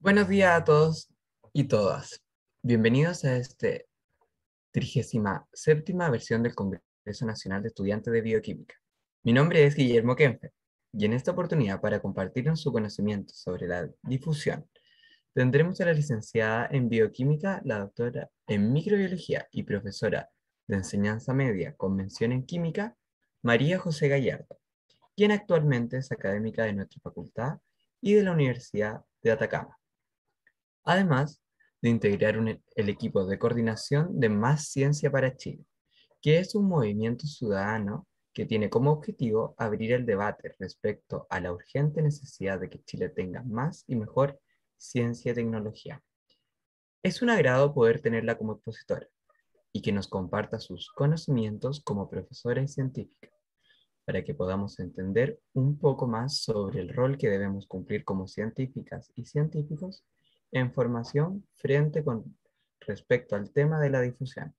Buenos días a todos y todas. Bienvenidos a este 37 versión del Congreso Nacional de Estudiantes de Bioquímica. Mi nombre es Guillermo Kenfer y en esta oportunidad para compartirnos su conocimiento sobre la difusión tendremos a la licenciada en Bioquímica, la doctora en Microbiología y profesora de Enseñanza Media con mención en Química, María José Gallardo, quien actualmente es académica de nuestra facultad y de la Universidad de Atacama además de integrar e-, el equipo de coordinación de Más Ciencia para Chile, que es un movimiento ciudadano que tiene como objetivo abrir el debate respecto a la urgente necesidad de que Chile tenga más y mejor ciencia y tecnología. Es un agrado poder tenerla como expositora y que nos comparta sus conocimientos como profesora y científica, para que podamos entender un poco más sobre el rol que debemos cumplir como científicas y científicos en formación frente con respecto al tema de la difusión.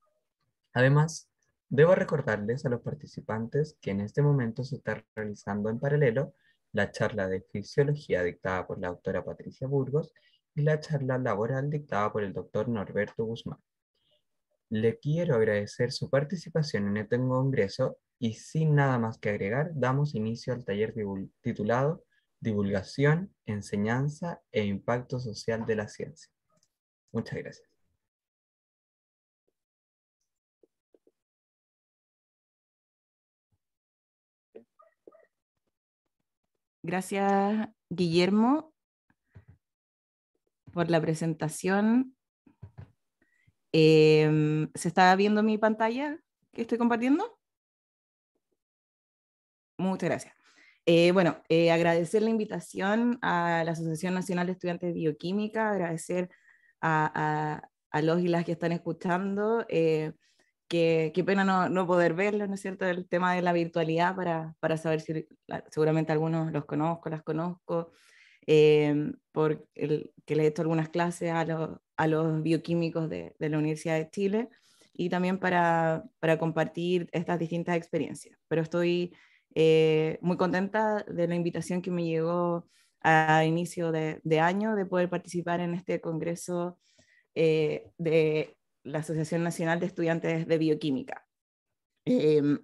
Además, debo recordarles a los participantes que en este momento se está realizando en paralelo la charla de fisiología dictada por la autora Patricia Burgos y la charla laboral dictada por el doctor Norberto Guzmán. Le quiero agradecer su participación en este congreso y sin nada más que agregar, damos inicio al taller titulado divulgación, enseñanza e impacto social de la ciencia. Muchas gracias. Gracias, Guillermo, por la presentación. Em, ¿Se está viendo mi pantalla que estoy compartiendo? Muchas gracias. Eh, bueno, eh, agradecer la invitación a la Asociación Nacional de Estudiantes de Bioquímica, agradecer a, los y las que están escuchando. Eh, que, qué pena no, poder verlos, ¿no es cierto? El tema de la virtualidad para, saber si seguramente algunos los conozco, las conozco, porque le he hecho algunas clases a, los, bioquímicos de, la Universidad de Chile y también para, para compartir estas distintas experiencias. Pero estoy eh, muy contenta de la invitación que me llegó a inicio de, año de poder participar en este congreso eh, de la Asociación Nacional de Estudiantes de Bioquímica. Em,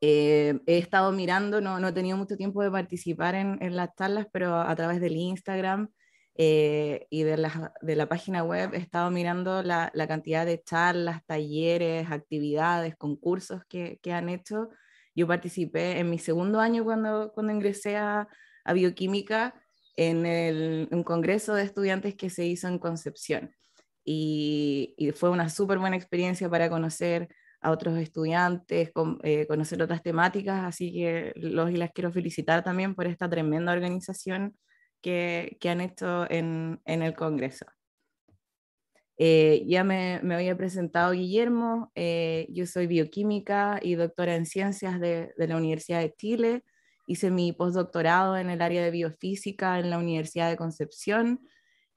eh, he estado mirando, no, no, he tenido mucho tiempo de participar en, en las charlas, pero a través del Instagram y de la, de la, página web he estado mirando la, la cantidad de charlas, talleres, actividades, concursos que, que han hecho yo participé en mi segundo año cuando, cuando ingresé a, bioquímica en el, un congreso de estudiantes que se hizo en Concepción. Y, fue una súper buena experiencia para conocer a otros estudiantes, eh, conocer otras temáticas, así que los y las quiero felicitar también por esta tremenda organización que, que han hecho en, en el Congreso. Eh, ya me, había presentado Guillermo, eh, yo soy bioquímica y doctora en ciencias de, la Universidad de Chile. Hice mi postdoctorado en el área de biofísica en la Universidad de Concepción.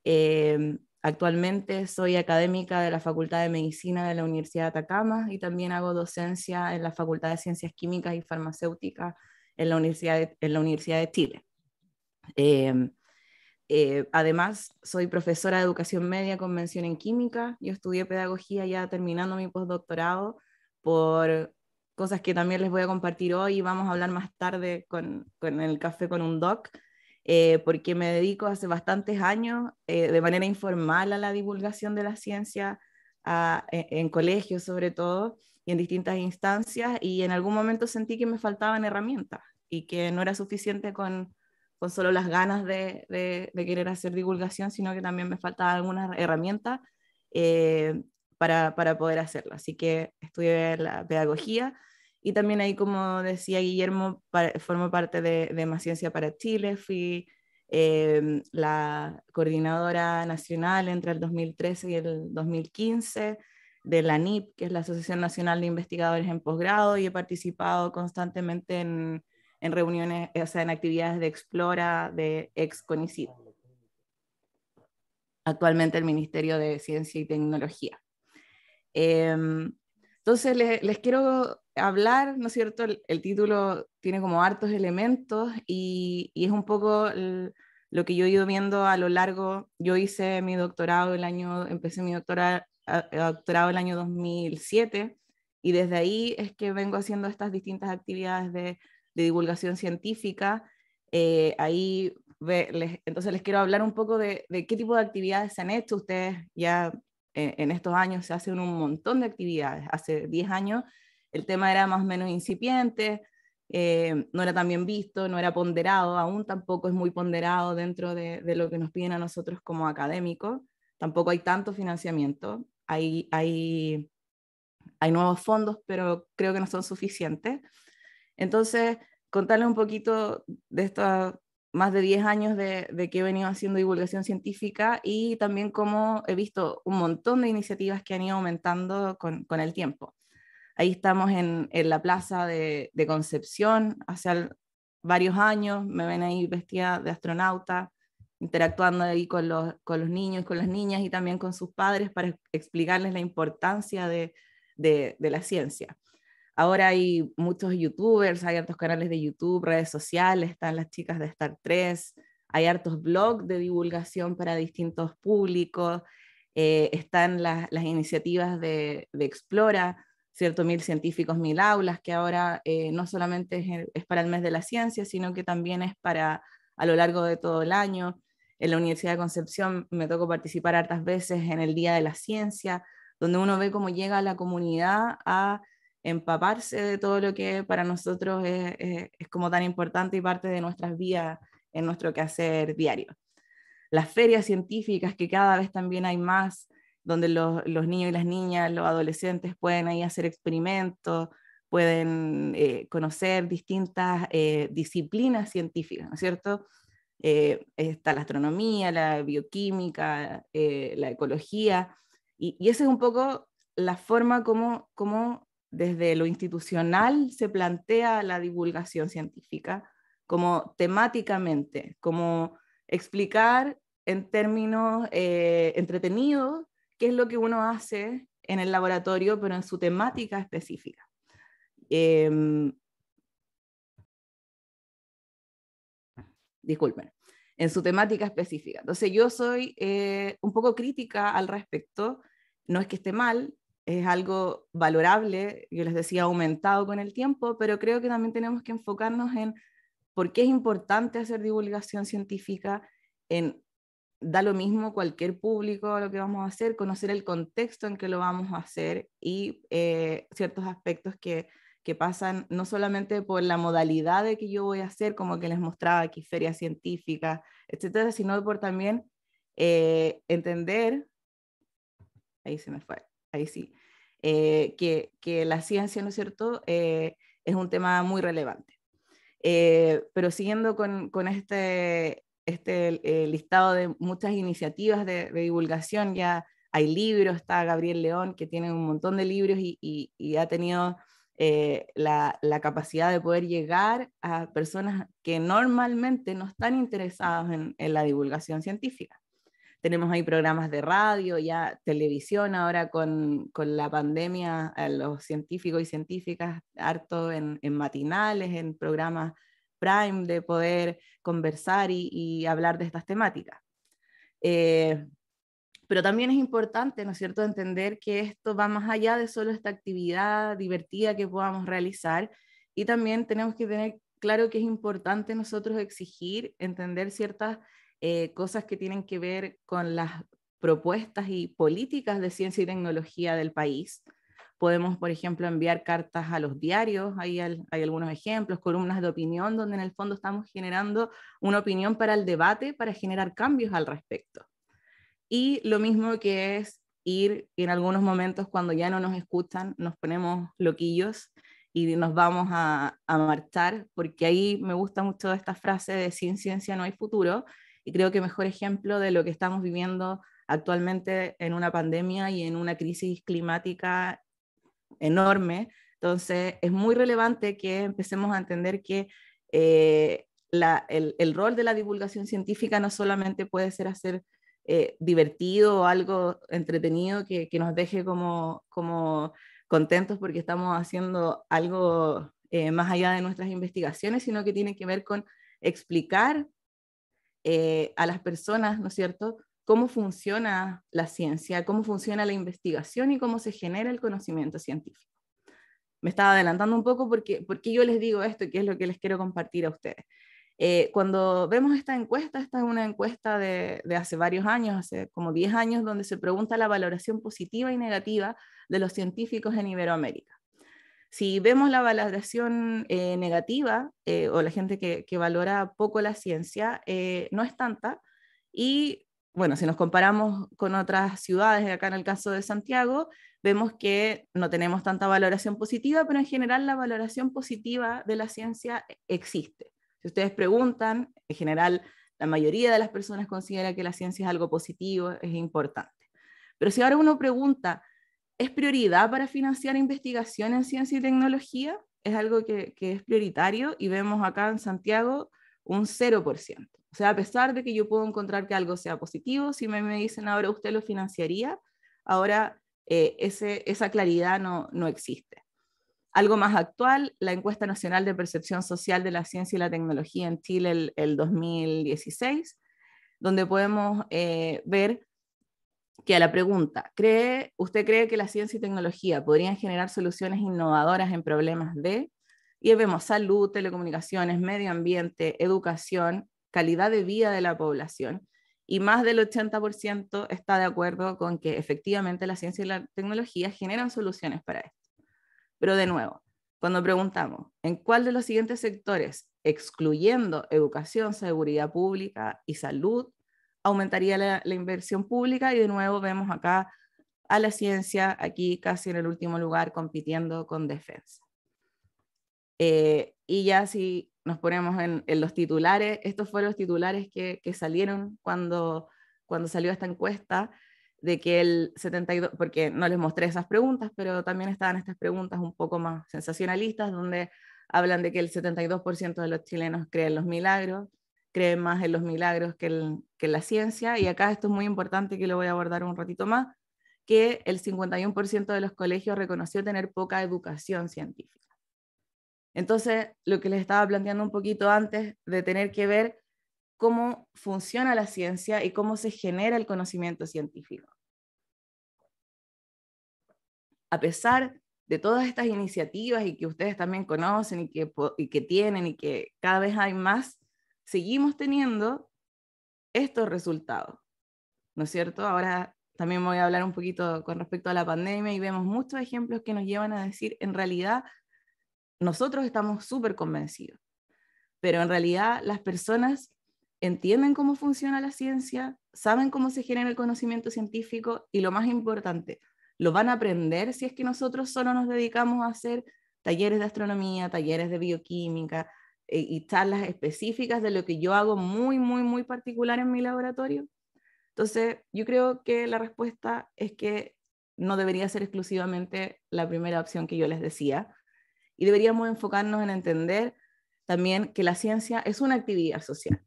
Eh, actualmente soy académica de la Facultad de Medicina de la Universidad de Atacama y también hago docencia en la Facultad de Ciencias Químicas y Farmacéuticas en la Universidad de, Chile. Eh, además, soy profesora de educación media con mención en química. Yo estudié pedagogía ya terminando mi postdoctorado por cosas que también les voy a compartir hoy y vamos a hablar más tarde con, el café con un doc, eh, porque me dedico hace bastantes años eh, de manera informal a la divulgación de la ciencia e, en colegios sobre todo y en distintas instancias y en algún momento sentí que me faltaban herramientas y que no era suficiente con con solo las ganas de, querer hacer divulgación, sino que también me faltaba algunas herramientas eh, para, poder hacerlo. Así que estudié la pedagogía y también ahí, como decía Guillermo, formo parte de, de, Más Ciencia para Chile, fui eh, la coordinadora nacional entre el 2013 y el 2015 de la NIP, que es la Asociación Nacional de Investigadores en Posgrado, y he participado constantemente en en reuniones, o sea, en actividades de Explora, de ex Actualmente el Ministerio de Ciencia y Tecnología. Em, entonces, les, les, quiero hablar, ¿no es cierto? El, título tiene como hartos elementos y, y es un poco lo que yo he ido viendo a lo largo. Yo hice mi doctorado el año, empecé mi doctora, doctorado el año 2007 y desde ahí es que vengo haciendo estas distintas actividades de de divulgación científica. Eh, ahí entonces les quiero hablar un poco de, qué tipo de actividades se han hecho. Ustedes ya eh, en estos años se hacen un montón de actividades. Hace 10 años el tema era más o menos incipiente, eh, no era tan bien visto, no era ponderado, aún tampoco es muy ponderado dentro de, de lo que nos piden a nosotros como académicos. Tampoco hay tanto financiamiento. Hay, hay, hay nuevos fondos, pero creo que no son suficientes. Entonces, contarles un poquito de estos más de 10 años de, que he venido haciendo divulgación científica y también cómo he visto un montón de iniciativas que han ido aumentando con, el tiempo. Ahí estamos en, la plaza de, Concepción hace varios años, me ven ahí vestida de astronauta, interactuando ahí con los, con los niños, con las niñas y también con sus padres para explicarles la importancia de la ciencia. Ahora hay muchos youtubers, hay hartos canales de YouTube, redes sociales, están las chicas de Star 3, hay hartos blogs de divulgación para distintos públicos, eh, están las, iniciativas de, Explora, ¿cierto? Mil científicos, mil aulas, que ahora eh, no solamente es, es para el mes de la ciencia, sino que también es para a lo largo de todo el año. En la Universidad de Concepción me tocó participar hartas veces en el Día de la Ciencia, donde uno ve cómo llega la comunidad a empaparse de todo lo que para nosotros es, es, como tan importante y parte de nuestras vías en nuestro quehacer diario. Las ferias científicas, que cada vez también hay más, donde los, los niños y las niñas, los adolescentes pueden ahí hacer experimentos, pueden eh, conocer distintas eh, disciplinas científicas, ¿no es cierto? Eh, está la astronomía, la bioquímica, la ecología, y, y, esa es un poco la forma como, como desde lo institucional se plantea la divulgación científica, como temáticamente, como explicar en términos eh, entretenidos qué es lo que uno hace en el laboratorio, pero en su temática específica. Em, disculpen, en su temática específica. Entonces yo soy eh, un poco crítica al respecto, no es que esté mal, es algo valorable, yo les decía, aumentado con el tiempo, pero creo que también tenemos que enfocarnos en por qué es importante hacer divulgación científica, en da lo mismo cualquier público lo que vamos a hacer, conocer el contexto en que lo vamos a hacer y eh, ciertos aspectos que, pasan no solamente por la modalidad de que yo voy a hacer, como que les mostraba aquí, feria científica, etcétera, sino por también eh, entender, ahí se me fue, ahí sí, eh, que, que, la ciencia, ¿no es cierto?, eh, es un tema muy relevante. Eh, pero siguiendo con, con este, este listado de muchas iniciativas de, divulgación, ya hay libros, está Gabriel León, que tiene un montón de libros y, y, ha tenido la, la, capacidad de poder llegar a personas que normalmente no están interesadas en, en la divulgación científica tenemos ahí programas de radio, ya televisión ahora con, con la pandemia, a los científicos y científicas harto en, en, matinales, en programas prime de poder conversar y, hablar de estas temáticas. Eh, pero también es importante, ¿no es cierto?, entender que esto va más allá de solo esta actividad divertida que podamos realizar y también tenemos que tener claro que es importante nosotros exigir, entender ciertas eh, cosas que tienen que ver con las propuestas y políticas de ciencia y tecnología del país. Podemos, por ejemplo, enviar cartas a los diarios, ahí hay, algunos ejemplos, columnas de opinión, donde en el fondo estamos generando una opinión para el debate, para generar cambios al respecto. Y lo mismo que es ir en algunos momentos cuando ya no nos escuchan, nos ponemos loquillos y nos vamos a, a marchar, porque ahí me gusta mucho esta frase de sin ciencia no hay futuro, y creo que mejor ejemplo de lo que estamos viviendo actualmente en una pandemia y en una crisis climática enorme. Entonces, es muy relevante que empecemos a entender que eh, la, el, el, rol de la divulgación científica no solamente puede ser hacer eh, divertido o algo entretenido que, que, nos deje como, como contentos porque estamos haciendo algo eh, más allá de nuestras investigaciones, sino que tiene que ver con explicar eh, a las personas, ¿no es cierto?, cómo funciona la ciencia, cómo funciona la investigación y cómo se genera el conocimiento científico. Me estaba adelantando un poco porque, porque yo les digo esto, y que es lo que les quiero compartir a ustedes. Eh, cuando vemos esta encuesta, esta es una encuesta de, de, hace varios años, hace como 10 años, donde se pregunta la valoración positiva y negativa de los científicos en Iberoamérica. Si vemos la valoración eh, negativa eh, o la gente que, valora poco la ciencia, eh, no es tanta. Y bueno, si nos comparamos con otras ciudades, acá en el caso de Santiago, vemos que no tenemos tanta valoración positiva, pero en general la valoración positiva de la ciencia existe. Si ustedes preguntan, en general la mayoría de las personas considera que la ciencia es algo positivo, es importante. Pero si ahora uno pregunta, es prioridad para financiar investigación en ciencia y tecnología, es algo que, es prioritario y vemos acá en Santiago un 0%. O sea, a pesar de que yo puedo encontrar que algo sea positivo, si me, dicen ahora usted lo financiaría, ahora eh, esa claridad no, no existe. Algo más actual, la encuesta nacional de percepción social de la ciencia y la tecnología en Chile el, 2016, donde podemos eh, ver que a la pregunta, ¿cree, ¿usted cree que la ciencia y tecnología podrían generar soluciones innovadoras en problemas de? Y vemos salud, telecomunicaciones, medio ambiente, educación, calidad de vida de la población. Y más del 80% está de acuerdo con que efectivamente la ciencia y la tecnología generan soluciones para esto. Pero de nuevo, cuando preguntamos, ¿en cuál de los siguientes sectores, excluyendo educación, seguridad pública y salud, aumentaría la, inversión pública y de nuevo vemos acá a la ciencia aquí casi en el último lugar compitiendo con defensa. Eh, y ya si nos ponemos en, los titulares, estos fueron los titulares que, salieron cuando, cuando salió esta encuesta de que el 72, porque no les mostré esas preguntas, pero también estaban estas preguntas un poco más sensacionalistas, donde hablan de que el 72% de los chilenos creen los milagros, cree más en los milagros que, que en la ciencia, y acá esto es muy importante que lo voy a abordar un ratito más, que el 51% de los colegios reconoció tener poca educación científica. Entonces, lo que les estaba planteando un poquito antes de tener que ver cómo funciona la ciencia y cómo se genera el conocimiento científico. A pesar de todas estas iniciativas y que ustedes también conocen y que, y que tienen y que cada vez hay más, seguimos teniendo estos resultados, ¿no es cierto? Ahora también voy a hablar un poquito con respecto a la pandemia y vemos muchos ejemplos que nos llevan a decir, en realidad, nosotros estamos súper convencidos, pero en realidad las personas entienden cómo funciona la ciencia, saben cómo se genera el conocimiento científico y lo más importante, lo van a aprender si es que nosotros solo nos dedicamos a hacer talleres de astronomía, talleres de bioquímica, eh, y charlas específicas de lo que yo hago muy, muy, muy particular en mi laboratorio. Entonces, yo creo que la respuesta es que no debería ser exclusivamente la primera opción que yo les decía y deberíamos enfocarnos en entender también que la ciencia es una actividad social.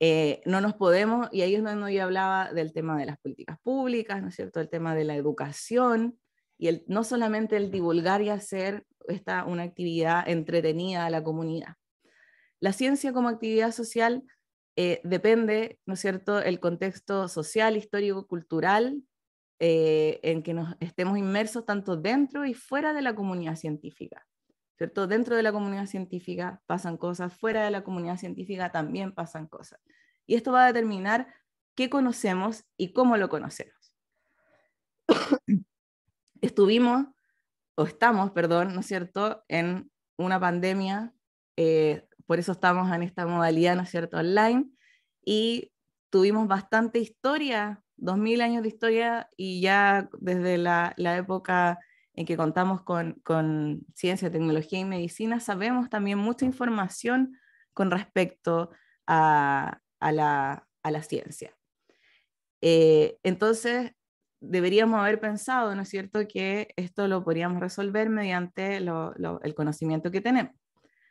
Eh, no nos podemos, y ahí es donde yo hablaba del tema de las políticas públicas, ¿no es cierto?, el tema de la educación, y el, no solamente el divulgar y hacer esta una actividad entretenida a la comunidad. La ciencia como actividad social eh, depende, ¿no es cierto?, el contexto social, histórico, cultural eh, en que nos estemos inmersos tanto dentro y fuera de la comunidad científica. ¿Cierto? Dentro de la comunidad científica pasan cosas, fuera de la comunidad científica también pasan cosas. Y esto va a determinar qué conocemos y cómo lo conocemos. Estuvimos estamos, perdón, ¿no es cierto?, en una pandemia, eh, por eso estamos en esta modalidad, ¿no es cierto?, online, y tuvimos bastante historia, 2000 años de historia, y ya desde la, época en que contamos con, ciencia, tecnología y medicina, sabemos también mucha información con respecto a, la, ciencia. Eh, entonces, deberíamos haber pensado, ¿no es cierto?, que esto lo podríamos resolver mediante el conocimiento que tenemos.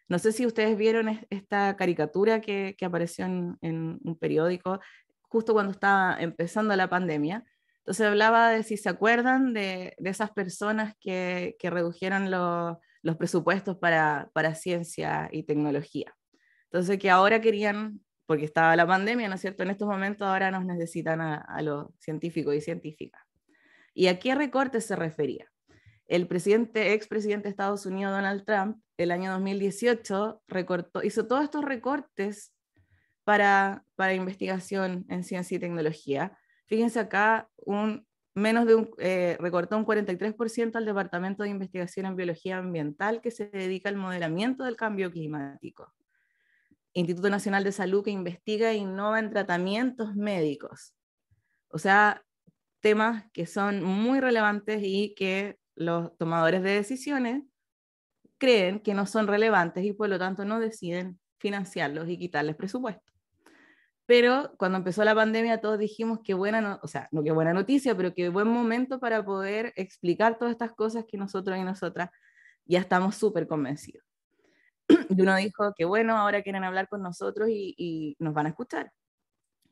No sé si ustedes vieron esta caricatura que, que apareció en, un periódico justo cuando estaba empezando la pandemia. Entonces hablaba de si se acuerdan de, de esas personas que, que redujeron los presupuestos para, para ciencia y tecnología. Entonces que ahora querían porque estaba la pandemia, ¿no es cierto? En estos momentos ahora nos necesitan a, los científicos y científicas. ¿Y a qué recortes se refería? El presidente, expresidente de Estados Unidos, Donald Trump, el año 2018 recortó, hizo todos estos recortes para, para investigación en ciencia y tecnología. Fíjense acá, un, menos de un, eh, recortó un 43% al Departamento de Investigación en Biología Ambiental que se dedica al modelamiento del cambio climático. Instituto Nacional de Salud que investiga e innova en tratamientos médicos. O sea, temas que son muy relevantes y que los tomadores de decisiones creen que no son relevantes y por lo tanto no deciden financiarlos y quitarles presupuesto. Pero cuando empezó la pandemia todos dijimos que buena, o sea, no que buena noticia, pero que buen momento para poder explicar todas estas cosas que nosotros y nosotras ya estamos súper convencidos. y uno dijo que bueno, ahora quieren hablar con nosotros y, nos van a escuchar.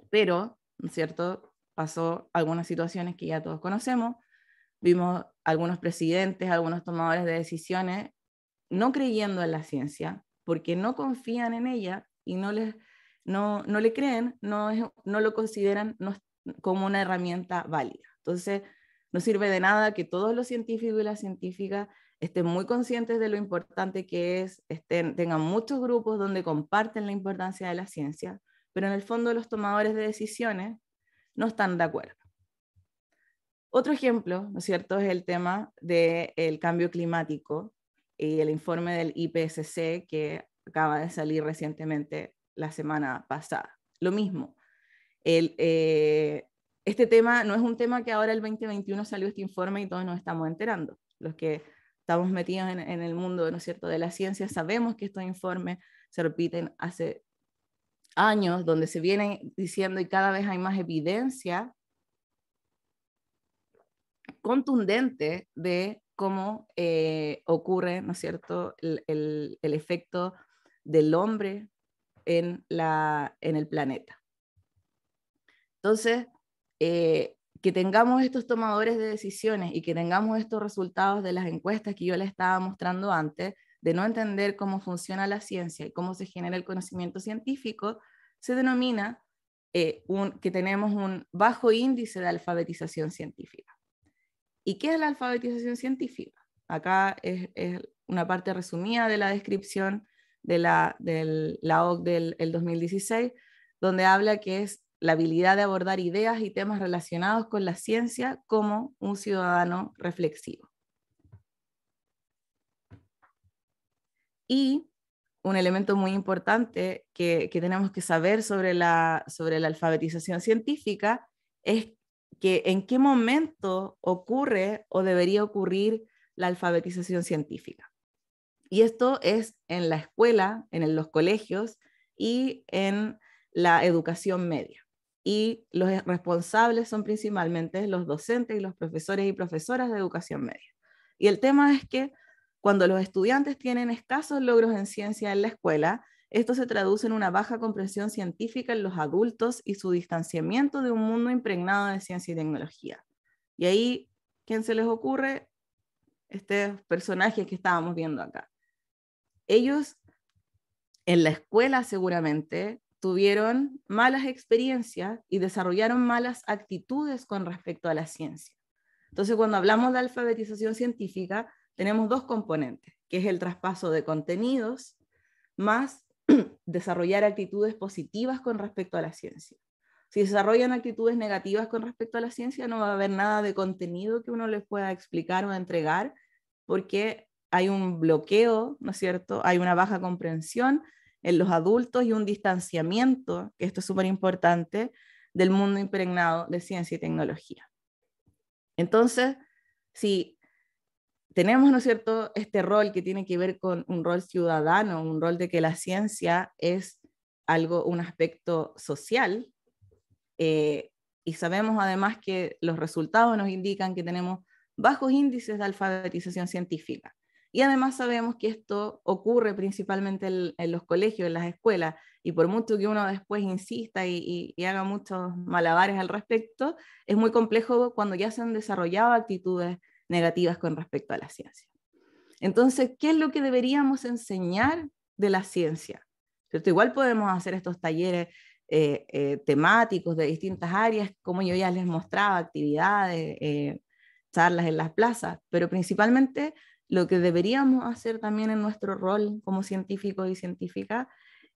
Pero, cierto? Pasó algunas situaciones que ya todos conocemos. Vimos algunos presidentes, algunos tomadores de decisiones no creyendo en la ciencia, porque no confían en ella y no, no, le creen, no, lo consideran como una herramienta válida. Entonces, no sirve de nada que todos los científicos y las científicas estén muy conscientes de lo importante que es, estén, tengan muchos grupos donde comparten la importancia de la ciencia, pero en el fondo los tomadores de decisiones no están de acuerdo. Otro ejemplo, ¿no es cierto?, es el tema del cambio climático y el informe del IPCC que acaba de salir recientemente la semana pasada. Lo mismo, el, eh, este tema no es un tema que ahora el 2021 salió este informe y todos nos estamos enterando. Los que estamos metidos en, el mundo, ¿no es cierto?, de la ciencia, sabemos que estos informes se repiten hace años, donde se vienen diciendo y cada vez hay más evidencia contundente de cómo eh, ocurre, ¿no es cierto?, el, efecto del hombre en, el planeta. Entonces, eh, que tengamos estos tomadores de decisiones y que tengamos estos resultados de las encuestas que yo les estaba mostrando antes, de no entender cómo funciona la ciencia y cómo se genera el conocimiento científico, se denomina eh, que tenemos un bajo índice de alfabetización científica. ¿Y qué es la alfabetización científica? Acá es, una parte resumida de la descripción de la, del, la OC del 2016, donde habla que es la habilidad de abordar ideas y temas relacionados con la ciencia como un ciudadano reflexivo. Y un elemento muy importante que, tenemos que saber sobre la, sobre la alfabetización científica es que en qué momento ocurre o debería ocurrir la alfabetización científica. Y esto es en la escuela, en los colegios y en la educación media y los e, responsables son principalmente los docentes y los profesores y profesoras de educación media. Y el tema es que cuando los estudiantes tienen escasos logros en ciencia en la escuela, esto se traduce en una baja comprensión científica en los adultos y su distanciamiento de un mundo impregnado de ciencia y tecnología. Y ahí, ¿quién se les ocurre? Estos personajes que estábamos viendo acá. Ellos en la escuela seguramente tuvieron malas experiencias y desarrollaron malas actitudes con respecto a la ciencia. Entonces, cuando hablamos de alfabetización científica, tenemos dos componentes, que es el traspaso de contenidos más desarrollar actitudes positivas con respecto a la ciencia. Si desarrollan actitudes negativas con respecto a la ciencia, no va a haber nada de contenido que uno les pueda explicar o entregar, porque hay un bloqueo, ¿no es cierto? Hay una baja comprensión en los adultos y un distanciamiento, que esto es súper importante, del mundo impregnado de ciencia y tecnología. Entonces, si tenemos, ¿no es cierto?, este rol que tiene que ver con un rol ciudadano, un rol de que la ciencia es algo, un aspecto social, eh, y sabemos además que los resultados nos indican que tenemos bajos índices de alfabetización científica. Y además sabemos que esto ocurre principalmente en, los colegios, en las escuelas, y por mucho que uno después insista y, haga muchos malabares al respecto, es muy complejo cuando ya se han desarrollado actitudes negativas con respecto a la ciencia. Entonces, ¿qué es lo que deberíamos enseñar de la ciencia? ¿Cierto? Igual podemos hacer estos talleres eh, eh, temáticos de distintas áreas, como yo ya les mostraba, actividades, eh, charlas en las plazas, pero principalmente lo que deberíamos hacer también en nuestro rol como científico y científica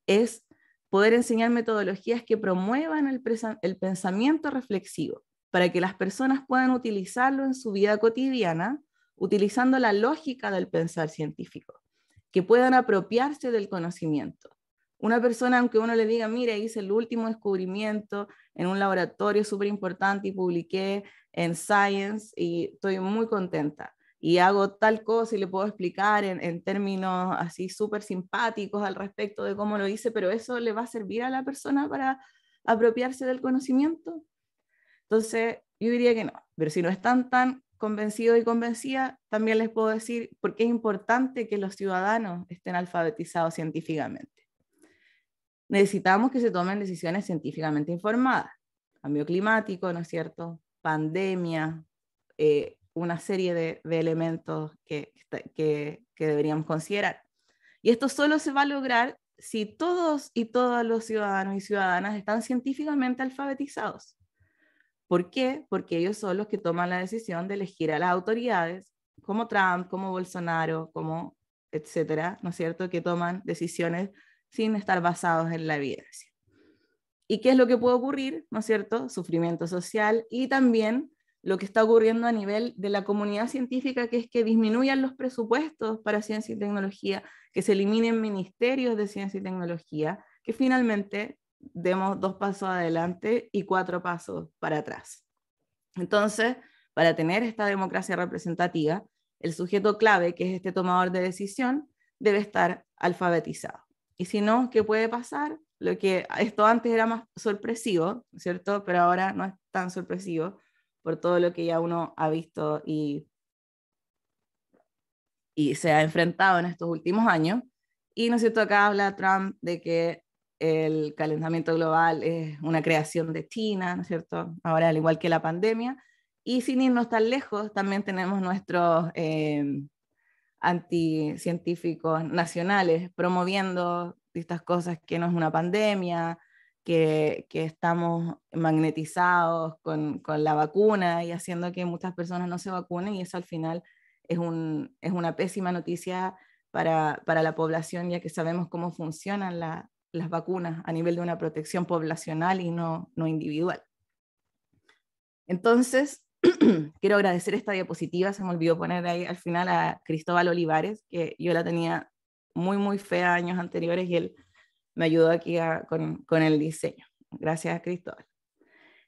es poder enseñar metodologías que promuevan el, pensamiento reflexivo para que las personas puedan utilizarlo en su vida cotidiana, utilizando la lógica del pensar científico, que puedan apropiarse del conocimiento. Una persona, aunque uno le diga, mira, hice el último descubrimiento en un laboratorio súper importante y publiqué en Science y estoy muy contenta y hago tal cosa y le puedo explicar en, términos así súper simpáticos al respecto de cómo lo hice, pero eso le va a servir a la persona para apropiarse del conocimiento. Entonces, yo diría que no, pero si no están tan convencidos y convencidas, también les puedo decir por qué es importante que los ciudadanos estén alfabetizados científicamente. Necesitamos que se tomen decisiones científicamente informadas. Cambio climático, ¿no es cierto? Pandemia, eh, una serie de, elementos que, que, que, deberíamos considerar. Y esto solo se va a lograr si todos y todas los ciudadanos y ciudadanas están científicamente alfabetizados. ¿Por qué? Porque ellos son los que toman la decisión de elegir a las autoridades, como Trump, como Bolsonaro, como etcétera, ¿no es cierto?, que toman decisiones sin estar basados en la evidencia. ¿Y qué es lo que puede ocurrir, ¿no es cierto?, sufrimiento social y también lo que está ocurriendo a nivel de la comunidad científica, que es que disminuyan los presupuestos para ciencia y tecnología, que se eliminen ministerios de ciencia y tecnología, que finalmente demos dos pasos adelante y cuatro pasos para atrás. Entonces, para tener esta democracia representativa, el sujeto clave, que es este tomador de decisión, debe estar alfabetizado. Y si no, ¿qué puede pasar? Lo que esto antes era más sorpresivo, ¿cierto? Pero ahora no es tan sorpresivo por todo lo que ya uno ha visto y, y se ha enfrentado en estos últimos años. Y no es cierto, acá habla Trump de que el calentamiento global es una creación de China, ¿no es cierto? Ahora, al igual que la pandemia. Y sin irnos tan lejos, también tenemos nuestros eh, anticientíficos nacionales promoviendo estas cosas que no es una pandemia, que, estamos magnetizados con, la vacuna y haciendo que muchas personas no se vacunen y eso al final es, un, es una pésima noticia para, la población ya que sabemos cómo funcionan las vacunas a nivel de una protección poblacional y no, no individual. Entonces, quiero agradecer esta diapositiva, se me olvidó poner ahí al final a Cristóbal Olivares, que yo la tenía muy, muy fea años anteriores y él me ayudó aquí con, con, el diseño. Gracias Cristóbal.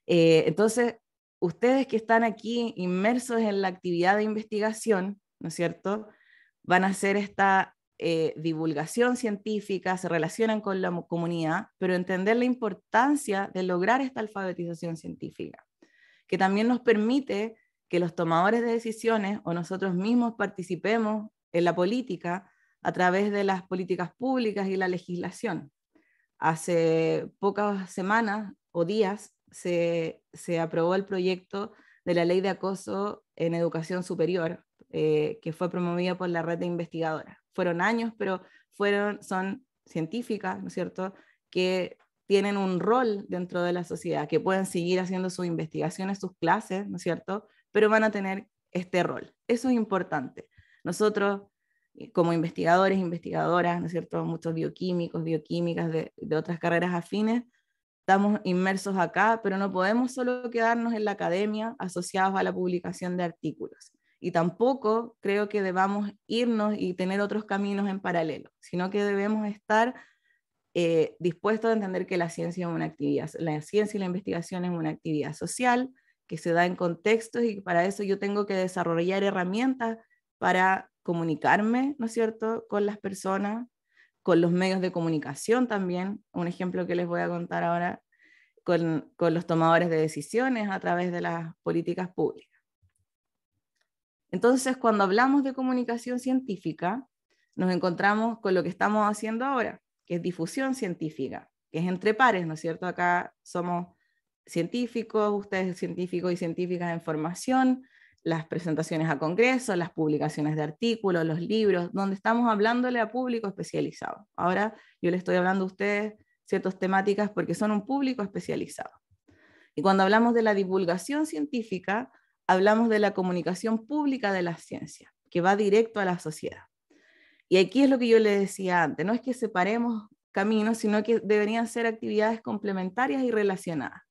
Eh, entonces, ustedes que están aquí inmersos en la actividad de investigación, ¿no es cierto? Van a hacer esta eh, divulgación científica, se relacionan con la comunidad, pero entender la importancia de lograr esta alfabetización científica, que también nos permite que los tomadores de decisiones o nosotros mismos participemos en la política a través de las políticas públicas y la legislación. Hace pocas semanas o días se, aprobó el proyecto de la ley de acoso en educación superior, eh, que fue promovida por la red de investigadoras. Fueron años, pero fueron, son científicas, ¿no es cierto?, que tienen un rol dentro de la sociedad, que pueden seguir haciendo sus investigaciones, sus clases, ¿no es cierto?, pero van a tener este rol. Eso es importante. Nosotros eh, como investigadores, investigadoras, ¿no es cierto? Muchos bioquímicos, bioquímicas de, otras carreras afines, estamos inmersos acá, pero no podemos solo quedarnos en la academia asociados a la publicación de artículos. Y tampoco creo que debamos irnos y tener otros caminos en paralelo, sino que debemos estar eh, dispuestos a entender que la ciencia es una actividad, la ciencia y la investigación es una actividad social que se da en contextos y para eso yo tengo que desarrollar herramientas para comunicarme, ¿no es cierto?, con las personas, con los medios de comunicación también. Un ejemplo que les voy a contar ahora con, los tomadores de decisiones a través de las políticas públicas. Entonces, cuando hablamos de comunicación científica, nos encontramos con lo que estamos haciendo ahora, que es difusión científica, que es entre pares, ¿no es cierto? Acá somos científicos, ustedes científicos y científicas en formación, las presentaciones a congresos, las publicaciones de artículos, los libros, donde estamos hablándole a público especializado. Ahora yo le estoy hablando a ustedes ciertas temáticas porque son un público especializado. Y cuando hablamos de la divulgación científica, hablamos de la comunicación pública de la ciencia, que va directo a la sociedad. Y aquí es lo que yo le decía antes, no es que separemos caminos, sino que deberían ser actividades complementarias y relacionadas.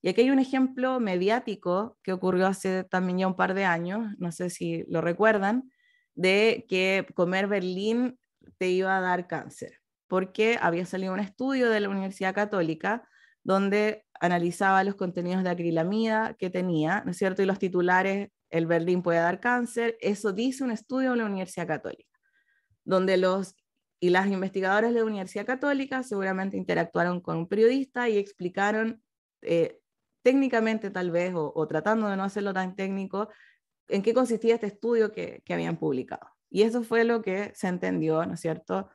Y aquí hay un ejemplo mediático que ocurrió hace también ya un par de años, no sé si lo recuerdan, de que comer Berlín te iba a dar cáncer, porque había salido un estudio de la Universidad Católica donde analizaba los contenidos de acrilamida que tenía, ¿no es cierto? Y los titulares, el Berlín puede dar cáncer, eso dice un estudio de la Universidad Católica, donde los y las investigadoras de la Universidad Católica seguramente interactuaron con un periodista y explicaron eh, técnicamente tal vez, o, tratando de no hacerlo tan técnico, en qué consistía este estudio que, habían publicado. Y eso fue lo que se entendió, ¿no es cierto?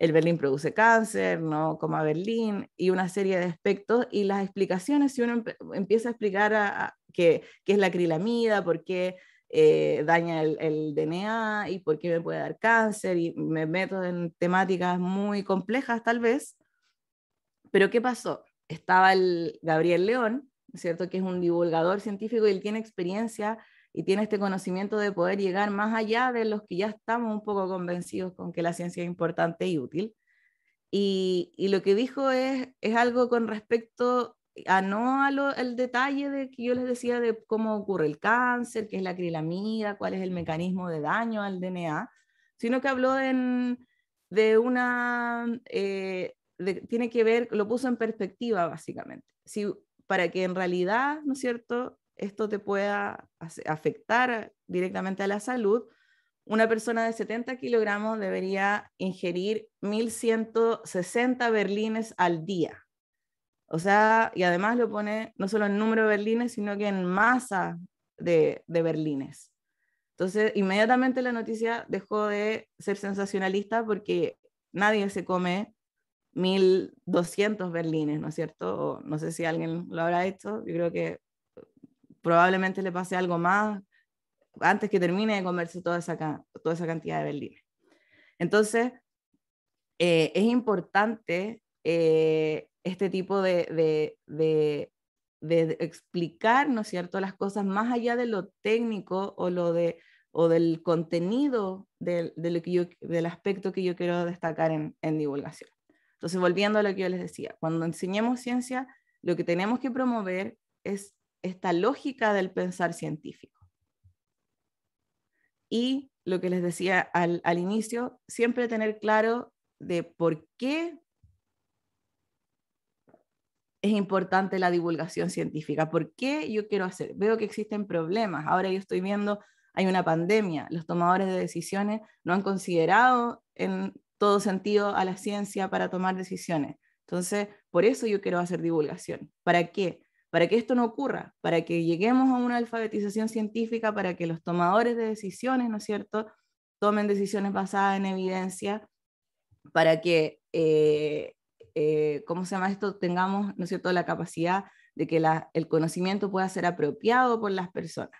El Berlín produce cáncer, no coma Berlín, y una serie de aspectos. Y las explicaciones, si uno empieza a explicar qué, es la acrilamida, por qué eh, daña el, el, DNA y por qué me puede dar cáncer, y me meto en temáticas muy complejas tal vez. Pero ¿qué pasó? Estaba el Gabriel León, ¿cierto? Que es un divulgador científico y él tiene experiencia y tiene este conocimiento de poder llegar más allá de los que ya estamos un poco convencidos con que la ciencia es importante y útil. Y, y lo que dijo es, es algo con respecto a no al detalle de que yo les decía de cómo ocurre el cáncer, qué es la acrilamida, cuál es el mecanismo de daño al DNA, sino que habló de una, eh, tiene que ver, lo puso en perspectiva básicamente. Si para que en realidad, ¿no es cierto?, esto te pueda afectar directamente a la salud, una persona de 70 kilogramos debería ingerir 1.160 berlines al día. O sea, y además lo pone no solo en número de berlines, sino que en masa de, de berlines. Entonces, inmediatamente la noticia dejó de ser sensacionalista porque nadie se come 1200 berlines, ¿no es cierto? no sé si alguien lo habrá hecho, yo creo que probablemente le pase algo más antes que termine de comerse toda esa, toda esa cantidad de berlines. Entonces, eh, es importante eh, este tipo de, explicar, ¿no es cierto?, las cosas más allá de lo técnico o, lo de, del contenido de, del aspecto que yo quiero destacar en divulgación. Entonces, volviendo a lo que yo les decía, cuando enseñemos ciencia, lo que tenemos que promover es esta lógica del pensar científico. Y lo que les decía al, inicio, siempre tener claro de por qué es importante la divulgación científica, por qué yo quiero hacer. Veo que existen problemas, ahora yo estoy viendo, hay una pandemia, los tomadores de decisiones no han considerado en todo sentido a la ciencia para tomar decisiones. Entonces, por eso yo quiero hacer divulgación. ¿Para qué? Para que esto no ocurra, para que lleguemos a una alfabetización científica, para que los tomadores de decisiones, ¿no es cierto?, tomen decisiones basadas en evidencia, para que, eh, eh, ¿cómo se llama esto?, tengamos, ¿no es cierto?, la capacidad de que la, el conocimiento pueda ser apropiado por las personas.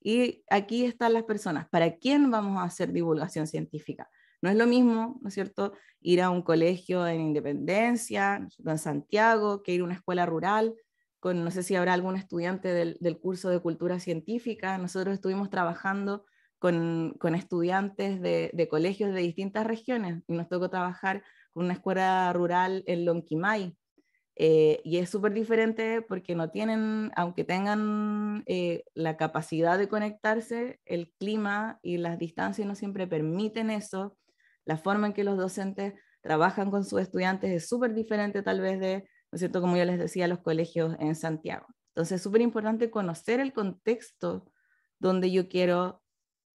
Y aquí están las personas. ¿Para quién vamos a hacer divulgación científica? No es lo mismo, ¿no es cierto?, ir a un colegio en Independencia, en Santiago, que ir a una escuela rural, con, no sé si habrá algún estudiante del, curso de cultura científica. Nosotros estuvimos trabajando con, estudiantes de, colegios de distintas regiones y nos tocó trabajar con una escuela rural en Lonquimay. Eh, y es súper diferente porque no tienen, aunque tengan eh, la capacidad de conectarse, el clima y las distancias no siempre permiten eso la forma en que los docentes trabajan con sus estudiantes es súper diferente tal vez de, ¿no es cierto?, como yo les decía, los colegios en Santiago. Entonces es súper importante conocer el contexto donde yo quiero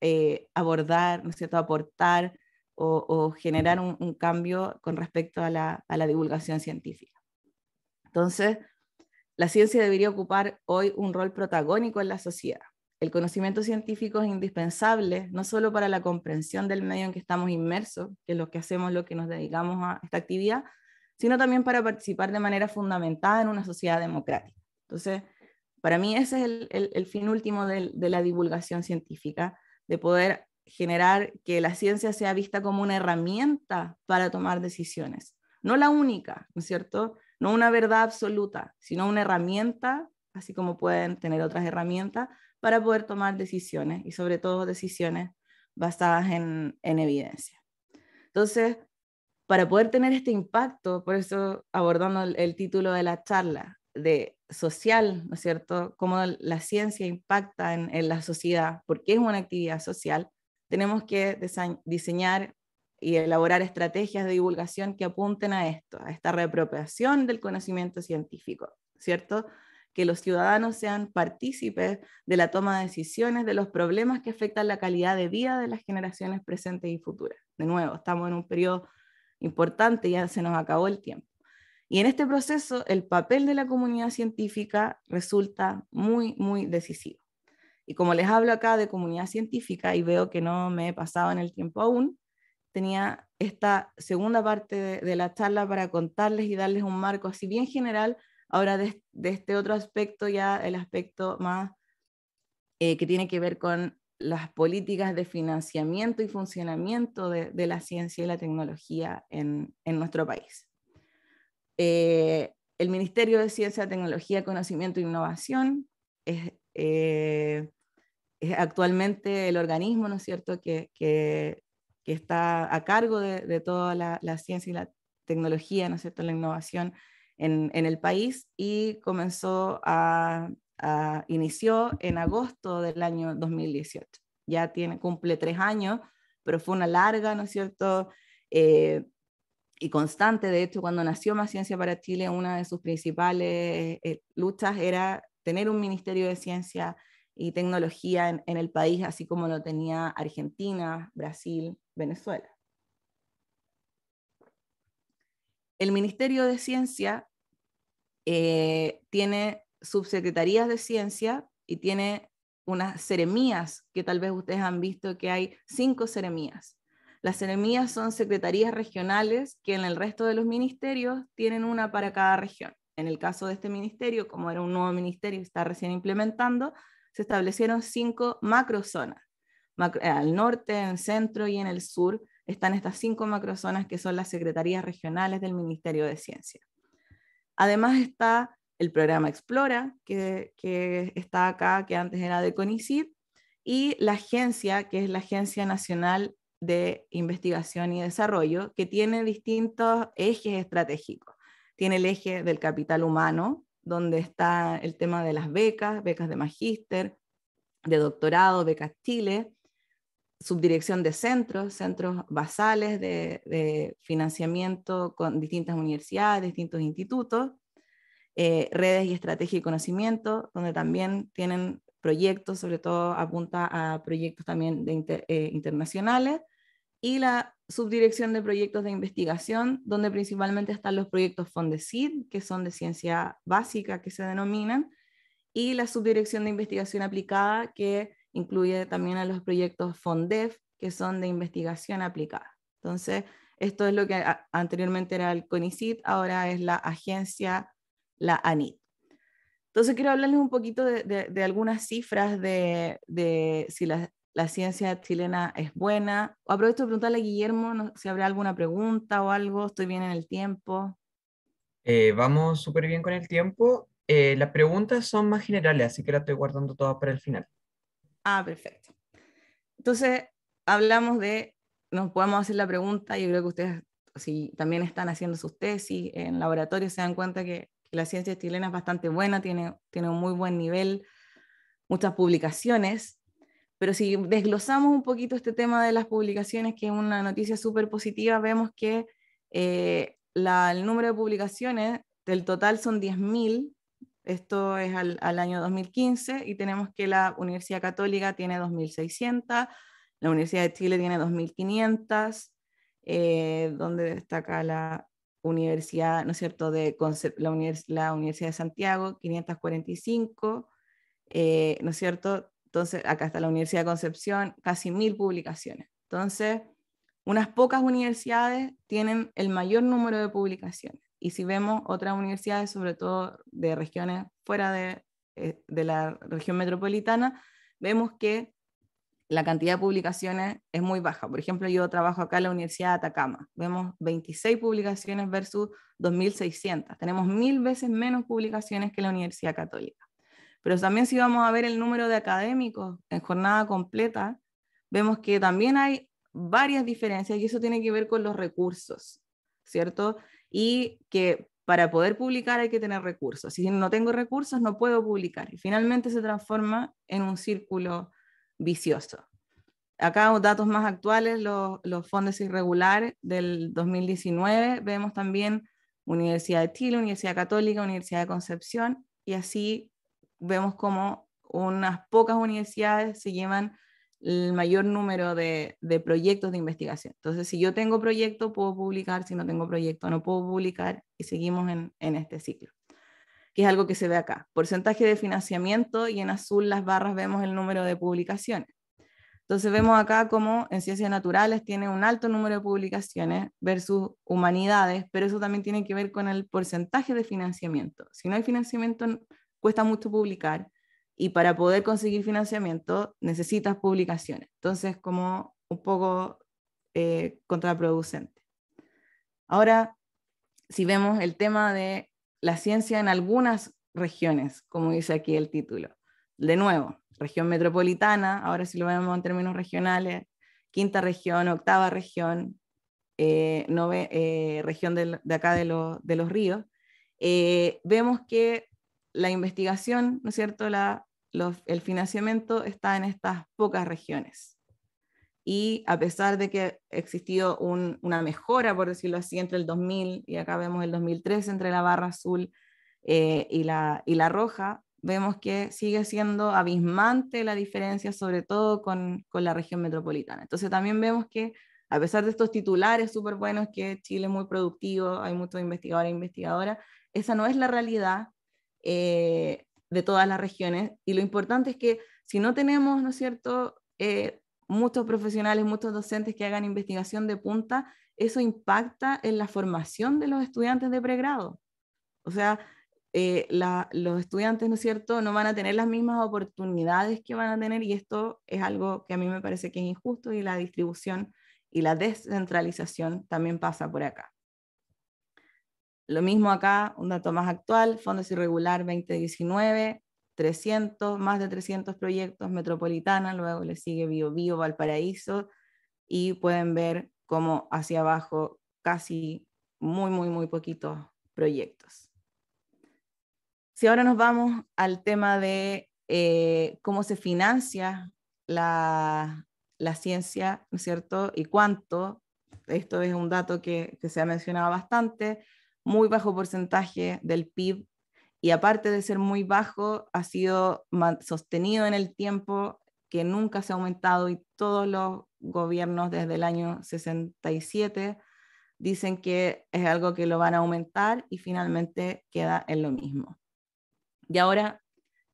eh, abordar, ¿no es cierto?, aportar o, generar un, cambio con respecto a la divulgación científica. Entonces, la ciencia debería ocupar hoy un rol protagónico en la sociedad. El conocimiento científico es indispensable, no solo para la comprensión del medio en que estamos inmersos, que es lo que hacemos, lo que nos dedicamos a esta actividad, sino también para participar de manera fundamental en una sociedad democrática. Entonces, para mí ese es el, fin último de, de la divulgación científica, de poder generar que la ciencia sea vista como una herramienta para tomar decisiones. No la única, ¿no es cierto? No una verdad absoluta, sino una herramienta, así como pueden tener otras herramientas, para poder tomar decisiones y sobre todo decisiones basadas en, evidencia. Entonces, para poder tener este impacto, por eso abordando el, título de la charla, de social, ¿no es cierto? Cómo la ciencia impacta en, en, la sociedad, porque es una actividad social, tenemos que diseñar y elaborar estrategias de divulgación que apunten a esto, a esta reapropiación del conocimiento científico, ¿cierto? que los ciudadanos sean partícipes de la toma de decisiones de los problemas que afectan la calidad de vida de las generaciones presentes y futuras. De nuevo, estamos en un periodo importante, ya se nos acabó el tiempo. Y en este proceso, el papel de la comunidad científica resulta muy, muy decisivo. Y como les hablo acá de comunidad científica y veo que no me he pasado en el tiempo aún, tenía esta segunda parte de, de, la charla para contarles y darles un marco así bien general Ahora, de, este otro aspecto, ya el aspecto más eh, que tiene que ver con las políticas de financiamiento y funcionamiento de, la ciencia y la tecnología en, nuestro país. Eh, el Ministerio de Ciencia, Tecnología, Conocimiento e Innovación es, eh, actualmente el organismo, ¿no es cierto?, que, está a cargo de, toda la, la, ciencia y la tecnología, ¿no es cierto?, la innovación en, el país y comenzó a, inició en agosto del año 2018. Ya tiene, cumple tres años, pero fue una larga, ¿no es cierto? Eh, y constante. De hecho, cuando nació Más Ciencia para Chile, una de sus principales eh, luchas era tener un Ministerio de Ciencia y Tecnología en, en, el país, así como lo tenía Argentina, Brasil, Venezuela. El Ministerio de Ciencia eh, tiene subsecretarías de ciencia y tiene unas seremías que tal vez ustedes han visto que hay cinco seremías. Las seremías son secretarías regionales que en el resto de los ministerios tienen una para cada región. En el caso de este ministerio, como era un nuevo ministerio y está recién implementando, se establecieron cinco macrozonas. Eh, al norte, en centro y en el sur están estas cinco macrozonas que son las secretarías regionales del Ministerio de Ciencia. Además está el programa Explora, que, está acá, que antes era de CONICIT, y la agencia, que es la Agencia Nacional de Investigación y Desarrollo, que tiene distintos ejes estratégicos. Tiene el eje del capital humano, donde está el tema de las becas, becas de magíster, de doctorado, becas Chile, subdirección de centros, centros basales de, financiamiento con distintas universidades, distintos institutos, eh, redes y estrategia y conocimiento, donde también tienen proyectos, sobre todo apunta a proyectos también de eh, internacionales, y la subdirección de proyectos de investigación, donde principalmente están los proyectos FONDECID, que son de ciencia básica, que se denominan, y la subdirección de investigación aplicada, que incluye también a los proyectos FONDEF, que son de investigación aplicada. Entonces, esto es lo que anteriormente era el CONICIT, ahora es la agencia, la ANIT. Entonces, quiero hablarles un poquito de, algunas cifras de, si la, ciencia chilena es buena. Aprovecho de preguntarle a Guillermo si habrá alguna pregunta o algo, estoy bien en el tiempo. Eh, vamos súper bien con el tiempo. Eh, las preguntas son más generales, así que las estoy guardando todas para el final. Ah, perfecto. Entonces, hablamos de, nos podemos hacer la pregunta, yo creo que ustedes, si también están haciendo sus tesis en laboratorio, se dan cuenta que, la ciencia chilena es bastante buena, tiene, tiene un muy buen nivel, muchas publicaciones, pero si desglosamos un poquito este tema de las publicaciones, que es una noticia súper positiva, vemos que eh, el número de publicaciones del total son 10.000 esto es al, año 2015 y tenemos que la Universidad Católica tiene 2.600, la Universidad de Chile tiene 2.500, eh, donde destaca la Universidad, ¿no es cierto?, de la, Universidad de Santiago, 545, eh, ¿no es cierto? Entonces, acá está la Universidad de Concepción, casi 1.000 publicaciones. Entonces, unas pocas universidades tienen el mayor número de publicaciones. Y si vemos otras universidades, sobre todo de regiones fuera de, eh, de la región metropolitana, vemos que la cantidad de publicaciones es muy baja. Por ejemplo, yo trabajo acá en la Universidad de Atacama. Vemos 26 publicaciones versus 2.600. Tenemos mil veces menos publicaciones que la Universidad Católica. Pero también si vamos a ver el número de académicos en jornada completa, vemos que también hay varias diferencias y eso tiene que ver con los recursos, ¿cierto? y que para poder publicar hay que tener recursos. Si no tengo recursos, no puedo publicar. Y finalmente se transforma en un círculo vicioso. Acá datos más actuales, los, fondos irregulares del 2019, vemos también Universidad de Chile, Universidad Católica, Universidad de Concepción, y así vemos como unas pocas universidades se llevan el mayor número de, proyectos de investigación. Entonces, si yo tengo proyecto, puedo publicar, si no tengo proyecto, no puedo publicar y seguimos en, en este ciclo, que es algo que se ve acá. Porcentaje de financiamiento y en azul las barras vemos el número de publicaciones. Entonces vemos acá como en ciencias naturales tiene un alto número de publicaciones versus humanidades, pero eso también tiene que ver con el porcentaje de financiamiento. Si no hay financiamiento, cuesta mucho publicar y para poder conseguir financiamiento necesitas publicaciones. Entonces, como un poco eh, contraproducente. Ahora, si vemos el tema de la ciencia en algunas regiones, como dice aquí el título, de nuevo, región metropolitana, ahora si lo vemos en términos regionales, quinta región, octava región, eh, eh, región de, acá de, de, los ríos, vemos que la investigación, ¿no es cierto?, la el financiamiento está en estas pocas regiones. Y a pesar de que existió una mejora, por decirlo así, entre el 2000 y acá vemos el 2003 entre la barra azul eh, y, la, la roja, vemos que sigue siendo abismante la diferencia, sobre todo con, la región metropolitana. Entonces también vemos que, a pesar de estos titulares súper buenos, que Chile es muy productivo, hay muchos investigadores e investigadora, esa no es la realidad. Eh, de todas las regiones. Y lo importante es que si no tenemos, ¿no es cierto?, eh, muchos profesionales, muchos docentes que hagan investigación de punta, eso impacta en la formación de los estudiantes de pregrado. O sea, eh, los estudiantes, ¿no es cierto?, no van a tener las mismas oportunidades que van a tener y esto es algo que a mí me parece que es injusto y la distribución y la descentralización también pasa por acá. Lo mismo acá, un dato más actual, Fondos Irregular 2019, 300, más de 300 proyectos, Metropolitana, luego le sigue Bio Bio, Valparaíso, y pueden ver cómo hacia abajo casi muy, muy, muy poquitos proyectos. Si ahora nos vamos al tema de eh, cómo se financia la, ciencia, ¿no es cierto? Y cuánto, esto es un dato que se ha mencionado bastante, muy bajo porcentaje del PIB y aparte de ser muy bajo, ha sido sostenido en el tiempo, que nunca se ha aumentado y todos los gobiernos desde el año 67 dicen que es algo que lo van a aumentar y finalmente queda en lo mismo. Y ahora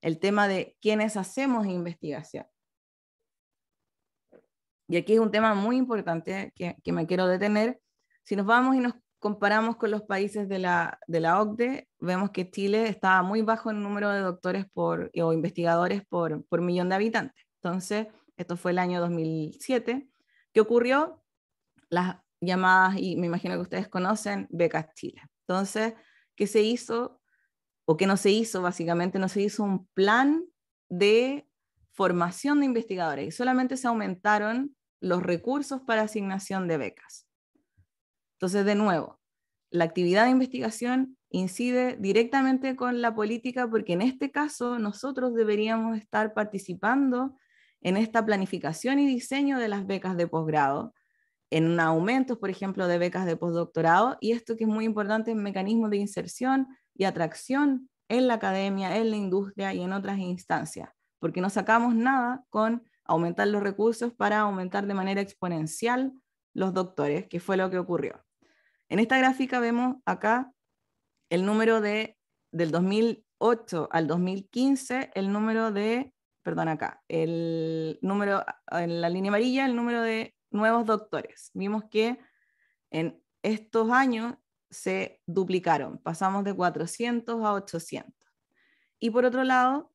el tema de quiénes hacemos investigación. Y aquí es un tema muy importante que, que me quiero detener. Si nos vamos y nos comparamos con los países de la, OCDE, e, vemos que Chile estaba muy bajo en número de doctores por, eh, o investigadores por, millón de habitantes. Entonces, esto fue el año 2007. ¿Qué ocurrió? Las llamadas, y me imagino que ustedes conocen, becas Chile. Entonces, ¿qué se hizo? ¿O qué no se hizo? Básicamente, no se hizo un plan de formación de investigadores y solamente se aumentaron los recursos para asignación de becas. Entonces, de nuevo, la actividad de investigación incide directamente con la política porque en este caso nosotros deberíamos estar participando en esta planificación y diseño de las becas de posgrado, en aumentos, por ejemplo, de becas de postdoctorado, y esto que es muy importante en mecanismos de inserción y atracción en la academia, en la industria y en otras instancias, porque no sacamos nada con aumentar los recursos para aumentar de manera exponencial los doctores, que fue lo que ocurrió. En esta gráfica vemos acá el número de, del 2008 al 2015, el número de, perdón acá, el número, en la línea amarilla, el número de nuevos doctores. Vimos que en estos años se duplicaron, pasamos de 400 a 800. Y por otro lado,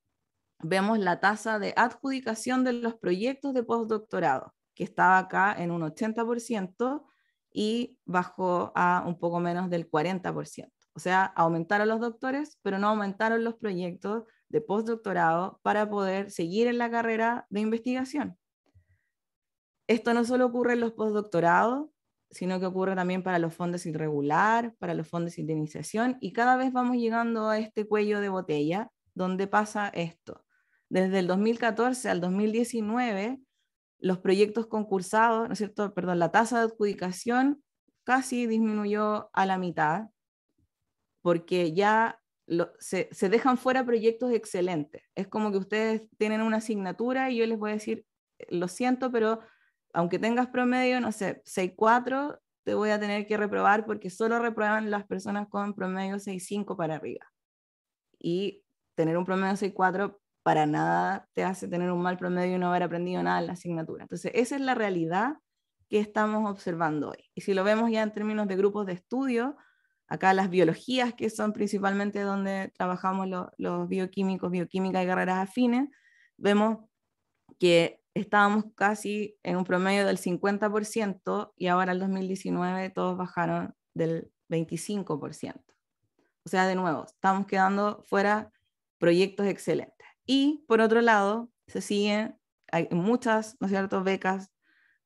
vemos la tasa de adjudicación de los proyectos de postdoctorado, que estaba acá en un 80%, y bajó a un poco menos del 40%. O sea, aumentaron los doctores, pero no aumentaron los proyectos de postdoctorado para poder seguir en la carrera de investigación. Esto no solo ocurre en los postdoctorados, sino que ocurre también para los fondos irregular, para los fondos de indemnización, y cada vez vamos llegando a este cuello de botella donde pasa esto. Desde el 2014 al 2019 los proyectos concursados, ¿no es cierto? Perdón, la tasa de adjudicación casi disminuyó a la mitad, porque ya se, dejan fuera proyectos excelentes. Es como que ustedes tienen una asignatura y yo les voy a decir, eh, lo siento, pero aunque tengas promedio, no sé, 6.4, te voy a tener que reprobar porque solo reprueban las personas con promedio 6.5 para arriba. Y tener un promedio 6.4 para nada te hace tener un mal promedio y no haber aprendido nada en la asignatura. Entonces, esa es la realidad que estamos observando hoy. Y si lo vemos ya en términos de grupos de estudio, acá las biologías, que son principalmente donde trabajamos los bioquímicos, bioquímica y carreras afines, vemos que estábamos casi en un promedio del 50% y ahora el 2019 todos bajaron del 25%. O sea, de nuevo, estamos quedando fuera proyectos excelentes. Y por otro lado, se siguen, hay muchas, ¿no cierto?, becas,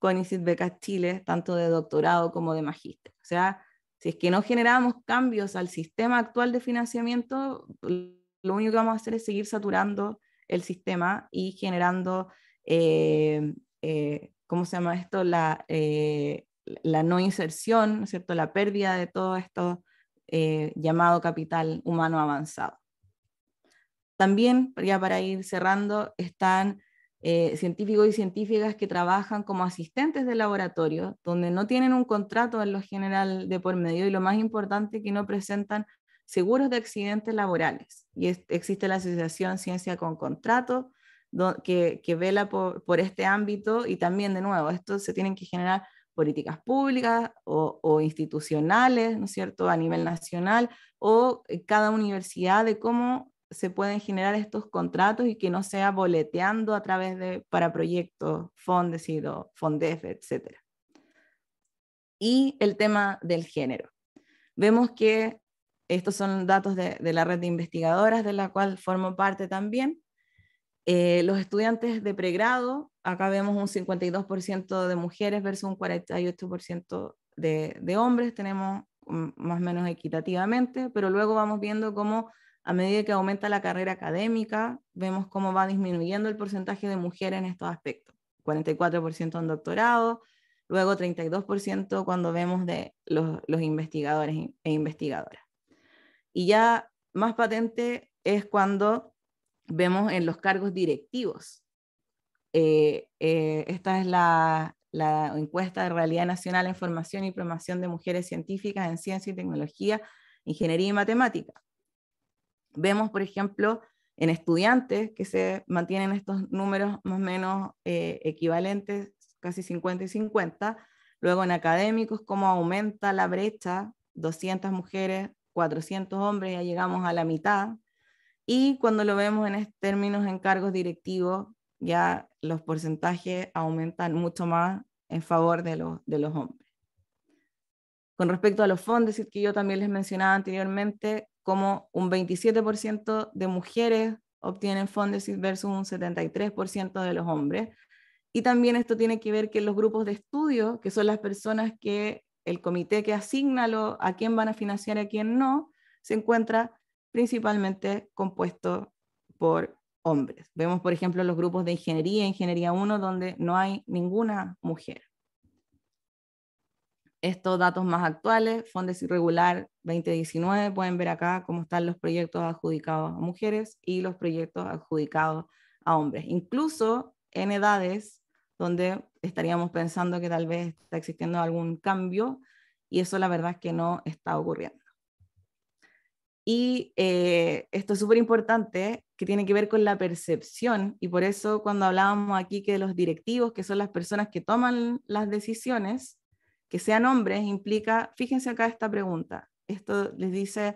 ICIT becas Chile, tanto de doctorado como de magíster. O sea, si es que no generamos cambios al sistema actual de financiamiento, lo único que vamos a hacer es seguir saturando el sistema y generando, eh, eh, ¿cómo se llama esto?, la, eh, la no inserción, ¿no es cierto?, la pérdida de todo esto llamado capital humano avanzado. También, ya para ir cerrando, están eh, científicos y científicas que trabajan como asistentes de laboratorio, donde no tienen un contrato en lo general de por medio y lo más importante que no presentan seguros de accidentes laborales. Y existe la Asociación Ciencia con Contrato, que, vela por, este ámbito y también, de nuevo, esto se tienen que generar políticas públicas o, o institucionales, ¿no es cierto?, a nivel nacional o eh, cada universidad de cómo se pueden generar estos contratos y que no sea boleteando a través de, para proyectos, fondecido, fondef, etc. Y el tema del género. Vemos que estos son datos de, la red de investigadoras de la cual formo parte también. Eh, los estudiantes de pregrado, acá vemos un 52% de mujeres versus un 48% de, de hombres, tenemos mm, más o menos equitativamente, pero luego vamos viendo cómo a medida que aumenta la carrera académica, vemos cómo va disminuyendo el porcentaje de mujeres en estos aspectos. 44% en doctorado, luego 32% cuando vemos de los, investigadores e investigadoras. Y ya más patente es cuando vemos en los cargos directivos. Eh, eh, esta es la, encuesta de realidad nacional en formación y promoción de mujeres científicas en ciencia y tecnología, ingeniería y matemáticas. Vemos, por ejemplo, en estudiantes que se mantienen estos números más o menos eh, equivalentes, casi 50 y 50. Luego en académicos, cómo aumenta la brecha, 200 mujeres, 400 hombres, ya llegamos a la mitad. Y cuando lo vemos en términos en cargos directivos, ya los porcentajes aumentan mucho más en favor de los, de los hombres. Con respecto a los fondos, que yo también les mencionaba anteriormente, como un 27% de mujeres obtienen fondos versus un 73% de los hombres. Y también esto tiene que ver que los grupos de estudio, que son las personas que el comité que asigna a quién van a financiar y a quién no, se encuentra principalmente compuesto por hombres. Vemos, por ejemplo, los grupos de ingeniería, ingeniería 1, donde no hay ninguna mujer estos datos más actuales, Fondes Irregular 2019, pueden ver acá cómo están los proyectos adjudicados a mujeres y los proyectos adjudicados a hombres, incluso en edades donde estaríamos pensando que tal vez está existiendo algún cambio y eso la verdad es que no está ocurriendo. Y eh, esto es súper importante, que tiene que ver con la percepción, y por eso cuando hablábamos aquí que los directivos, que son las personas que toman las decisiones, que sean hombres implica, fíjense acá esta pregunta, esto les dice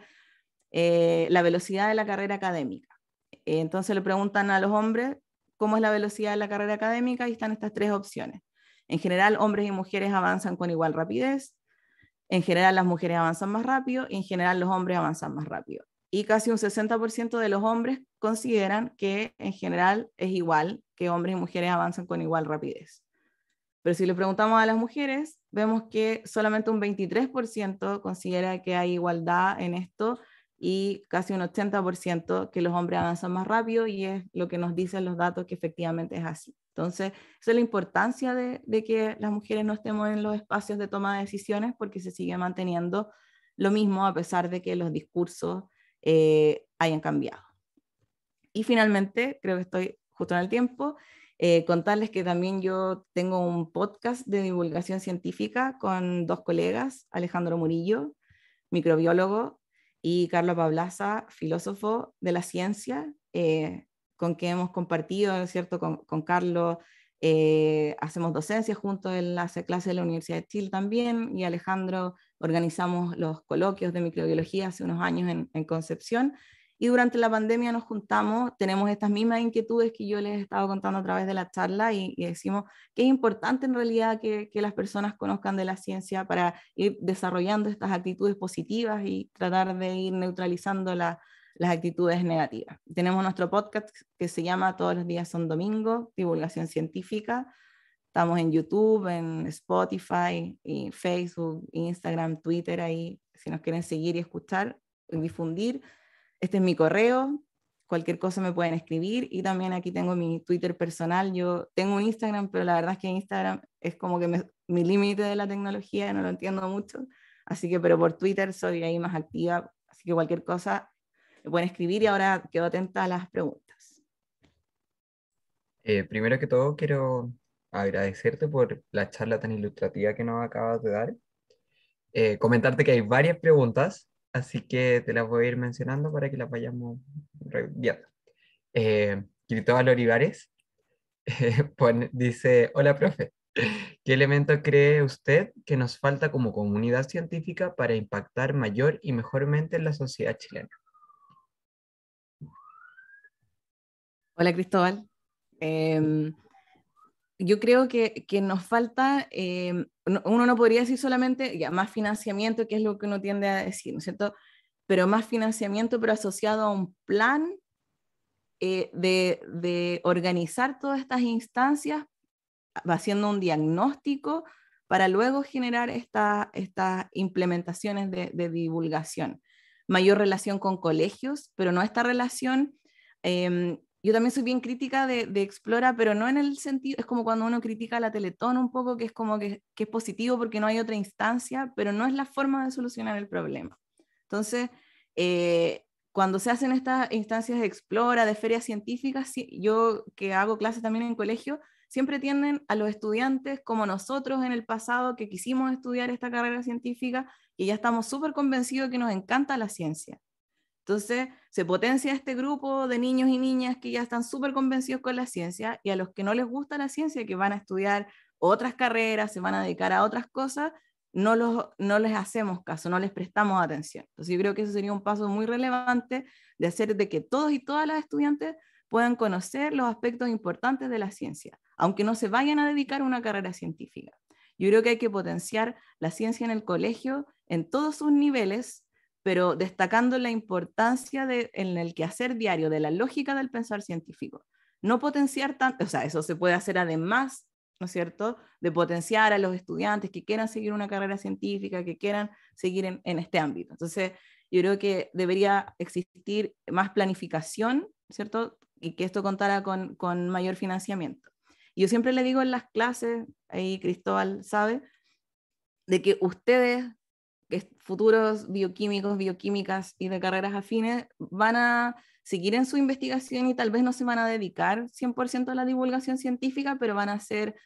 eh, la velocidad de la carrera académica. Eh, entonces le preguntan a los hombres cómo es la velocidad de la carrera académica y están estas tres opciones. En general, hombres y mujeres avanzan con igual rapidez. En general, las mujeres avanzan más rápido y en general los hombres avanzan más rápido. Y casi un 60% de los hombres consideran que en general es igual, que hombres y mujeres avanzan con igual rapidez. Pero si le preguntamos a las mujeres, vemos que solamente un 23% considera que hay igualdad en esto y casi un 80% que los hombres avanzan más rápido y es lo que nos dicen los datos que efectivamente es así. Entonces, esa es la importancia de, que las mujeres no estemos en los espacios de toma de decisiones porque se sigue manteniendo lo mismo a pesar de que los discursos eh, hayan cambiado. Y finalmente, creo que estoy justo en el tiempo, eh, contarles que también yo tengo un podcast de divulgación científica con dos colegas, Alejandro Murillo, microbiólogo, y Carlos Pablaza, filósofo de la ciencia, eh, con quien hemos compartido, ¿cierto? Con, Carlos eh, hacemos docencia junto en la clase de la Universidad de Chile también, y Alejandro organizamos los coloquios de microbiología hace unos años en Concepción, y durante la pandemia nos juntamos, tenemos estas mismas inquietudes que yo les he estado contando a través de la charla y, decimos que es importante en realidad que, las personas conozcan de la ciencia para ir desarrollando estas actitudes positivas y tratar de ir neutralizando las actitudes negativas. Tenemos nuestro podcast que se llama Todos los días son domingo, divulgación científica. Estamos en YouTube, en Spotify, y Facebook, Instagram, Twitter, ahí si nos quieren seguir y escuchar, difundir este es mi correo, cualquier cosa me pueden escribir y también aquí tengo mi Twitter personal. Yo tengo un Instagram, pero la verdad es que Instagram es como que mi límite de la tecnología, no lo entiendo mucho. Así que, pero por Twitter soy ahí más activa, así que cualquier cosa me pueden escribir y ahora quedo atenta a las preguntas. Eh, primero que todo, quiero agradecerte por la charla tan ilustrativa que nos acabas de dar. Eh, comentarte que hay varias preguntas Así que te las voy a ir mencionando para que las vayamos viendo. Eh, Cristóbal Olivares dice, hola profe, ¿qué elemento cree usted que nos falta como comunidad científica para impactar mayor y mejormente en la sociedad chilena? Hola Cristóbal. Em, yo creo que, nos falta, eh, uno no podría decir solamente ya, más financiamiento, que es lo que uno tiende a decir, ¿no es cierto? Pero más financiamiento, pero asociado a un plan eh, de, de, organizar todas estas instancias, haciendo un diagnóstico para luego generar estas implementaciones de, divulgación. Mayor relación con colegios, pero no esta relación em, yo también soy bien crítica de, Explora, pero no en el sentido, es como cuando uno critica la Teletón un poco, que es como que, es positivo porque no hay otra instancia, pero no es la forma de solucionar el problema. Entonces, eh, cuando se hacen estas instancias de Explora, de ferias científicas, yo que hago clases también en colegio, siempre tienden a los estudiantes como nosotros en el pasado que quisimos estudiar esta carrera científica, y ya estamos súper convencidos que nos encanta la ciencia entonces, se potencia este grupo de niños y niñas que ya están súper convencidos con la ciencia y a los que no les gusta la ciencia, que van a estudiar otras carreras, se van a dedicar a otras cosas, no, los, no les hacemos caso, no les prestamos atención. Entonces, yo creo que eso sería un paso muy relevante de hacer de que todos y todas las estudiantes puedan conocer los aspectos importantes de la ciencia, aunque no se vayan a dedicar a una carrera científica. Yo creo que hay que potenciar la ciencia en el colegio en todos sus niveles pero destacando la importancia de, en el quehacer diario de la lógica del pensar científico. No potenciar tanto, o sea, eso se puede hacer además, ¿no es cierto?, de potenciar a los estudiantes que quieran seguir una carrera científica, que quieran seguir en, este ámbito. Entonces, yo creo que debería existir más planificación, ¿cierto? Y que esto contara con, con mayor financiamiento. Yo siempre le digo en las clases, ahí Cristóbal sabe, de que ustedes futuros bioquímicos, bioquímicas y de carreras afines van a seguir en su investigación y tal vez no se van a dedicar 100% a la divulgación científica, pero van a ser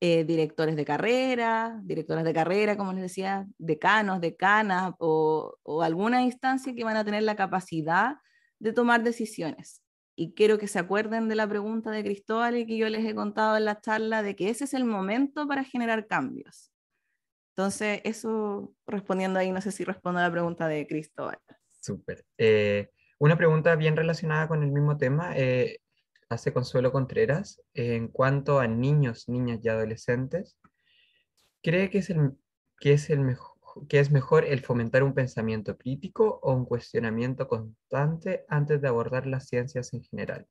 eh, directores de carrera, directoras de carrera, como les decía, decanos, decanas o, o alguna instancia que van a tener la capacidad de tomar decisiones. Y quiero que se acuerden de la pregunta de Cristóbal y que yo les he contado en la charla de que ese es el momento para generar cambios. Entonces, eso respondiendo ahí, no sé si respondo a la pregunta de Cristóbal. Súper. Eh, una pregunta bien relacionada con el mismo tema eh, hace Consuelo Contreras en cuanto a niños, niñas y adolescentes. ¿Cree que es, el, es el mejor, que es mejor el fomentar un pensamiento crítico o un cuestionamiento constante antes de abordar las ciencias en general?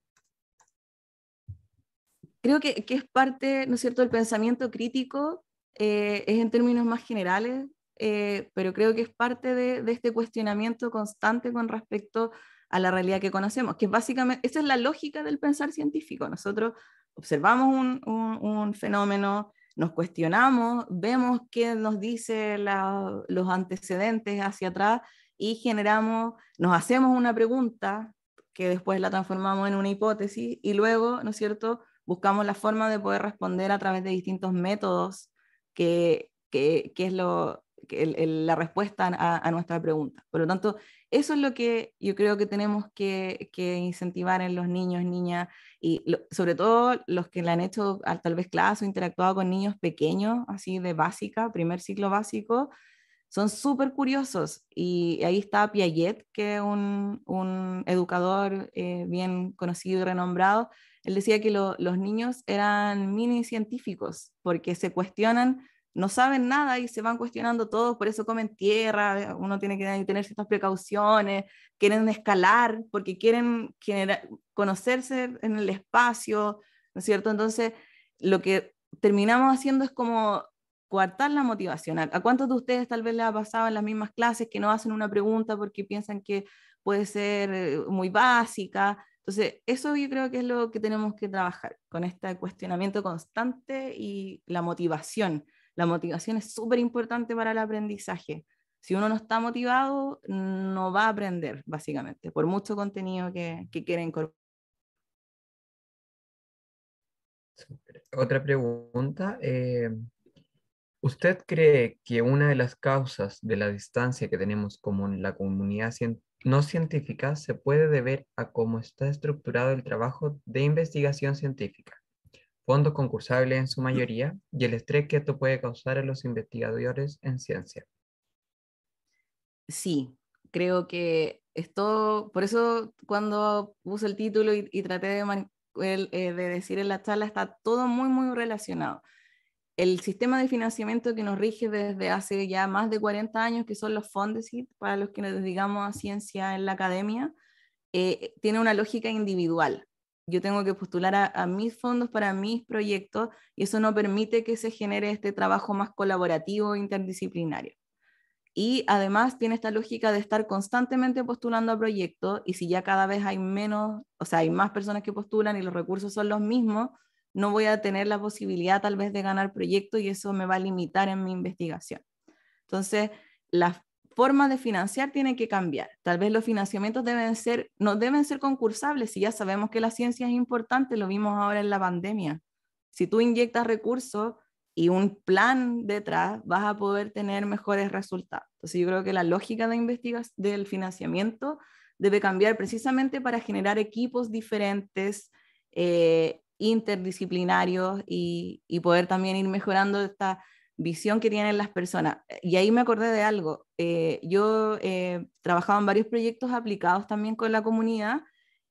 Creo que, que es parte, ¿no es cierto?, del pensamiento crítico eh, es en términos más generales, eh, pero creo que es parte de, este cuestionamiento constante con respecto a la realidad que conocemos, que básicamente esa es la lógica del pensar científico. Nosotros observamos un, un, fenómeno, nos cuestionamos, vemos qué nos dice los antecedentes hacia atrás y generamos, nos hacemos una pregunta que después la transformamos en una hipótesis y luego, ¿no es cierto?, buscamos la forma de poder responder a través de distintos métodos que, es lo, la respuesta a, nuestra pregunta. Por lo tanto, eso es lo que yo creo que tenemos que, incentivar en los niños, niñas, y sobre todo los que le han hecho tal vez clase o interactuado con niños pequeños, así de básica, primer ciclo básico, son súper curiosos. Y ahí está Piaget, que es un, educador eh, bien conocido y renombrado. Él decía que los niños eran mini científicos porque se cuestionan, no saben nada y se van cuestionando todos, por eso comen tierra, uno tiene que tener ciertas precauciones, quieren escalar porque quieren conocerse en el espacio, ¿no es cierto? Entonces, lo que terminamos haciendo es como coartar la motivación. ¿A cuántos de ustedes tal vez les ha pasado en las mismas clases que no hacen una pregunta porque piensan que puede ser eh, muy básica? Entonces, eso yo creo que es lo que tenemos que trabajar con este cuestionamiento constante y la motivación. La motivación es súper importante para el aprendizaje. Si uno no está motivado, no va a aprender, básicamente, por mucho contenido que, que quiera incorporar. Otra pregunta. Eh, ¿Usted cree que una de las causas de la distancia que tenemos en la comunidad no científica se puede deber a cómo está estructurado el trabajo de investigación científica? fondos concursables en su mayoría y el estrés que esto puede causar a los investigadores en ciencia. Sí, creo que esto, por eso cuando puse el título y, traté de, eh, de, decir en la charla, está todo muy, muy relacionado el sistema de financiamiento que nos rige desde hace ya más de 40 años, que son los fondos para los que nos dedicamos a ciencia en la academia, eh, tiene una lógica individual. Yo tengo que postular a, a, mis fondos para mis proyectos y eso no permite que se genere este trabajo más colaborativo e interdisciplinario. Y además tiene esta lógica de estar constantemente postulando a proyectos y si ya cada vez hay menos, o sea, hay más personas que postulan y los recursos son los mismos, no voy a tener la posibilidad tal vez de ganar proyectos y eso me va a limitar en mi investigación. Entonces, la forma de financiar tiene que cambiar. Tal vez los financiamientos deben ser, no deben ser concursables, si ya sabemos que la ciencia es importante, lo vimos ahora en la pandemia. Si tú inyectas recursos y un plan detrás, vas a poder tener mejores resultados. Entonces, yo creo que la lógica de del financiamiento debe cambiar precisamente para generar equipos diferentes, eh, interdisciplinarios y, poder también ir mejorando esta visión que tienen las personas. Y ahí me acordé de algo. Eh, yo eh, trabajaba en varios proyectos aplicados también con la comunidad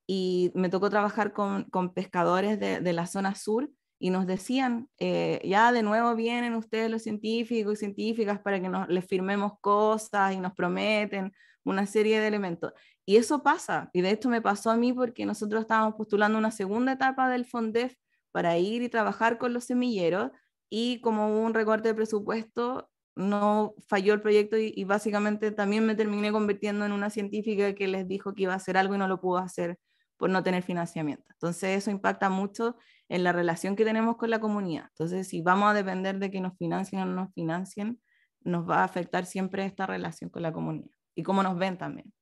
y me tocó trabajar con, pescadores de, la zona sur y nos decían, eh, ya de nuevo vienen ustedes los científicos y científicas para que nos, les firmemos cosas y nos prometen una serie de elementos. Y eso pasa, y de esto me pasó a mí porque nosotros estábamos postulando una segunda etapa del FONDEF para ir y trabajar con los semilleros y como hubo un recorte de presupuesto, no falló el proyecto y, y, básicamente también me terminé convirtiendo en una científica que les dijo que iba a hacer algo y no lo pudo hacer por no tener financiamiento. Entonces eso impacta mucho en la relación que tenemos con la comunidad. Entonces si vamos a depender de que nos financien o no nos financien, nos va a afectar siempre esta relación con la comunidad y cómo nos ven también.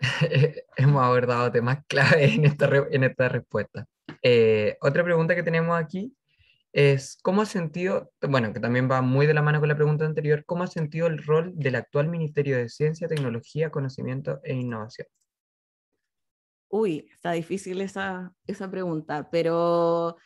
Hemos abordado temas clave en esta, en esta respuesta. Eh, otra pregunta que tenemos aquí es, ¿cómo ha sentido, bueno, que también va muy de la mano con la pregunta anterior, ¿cómo ha sentido el rol del actual Ministerio de Ciencia, Tecnología, Conocimiento e Innovación? Uy, está difícil esa, esa pregunta, pero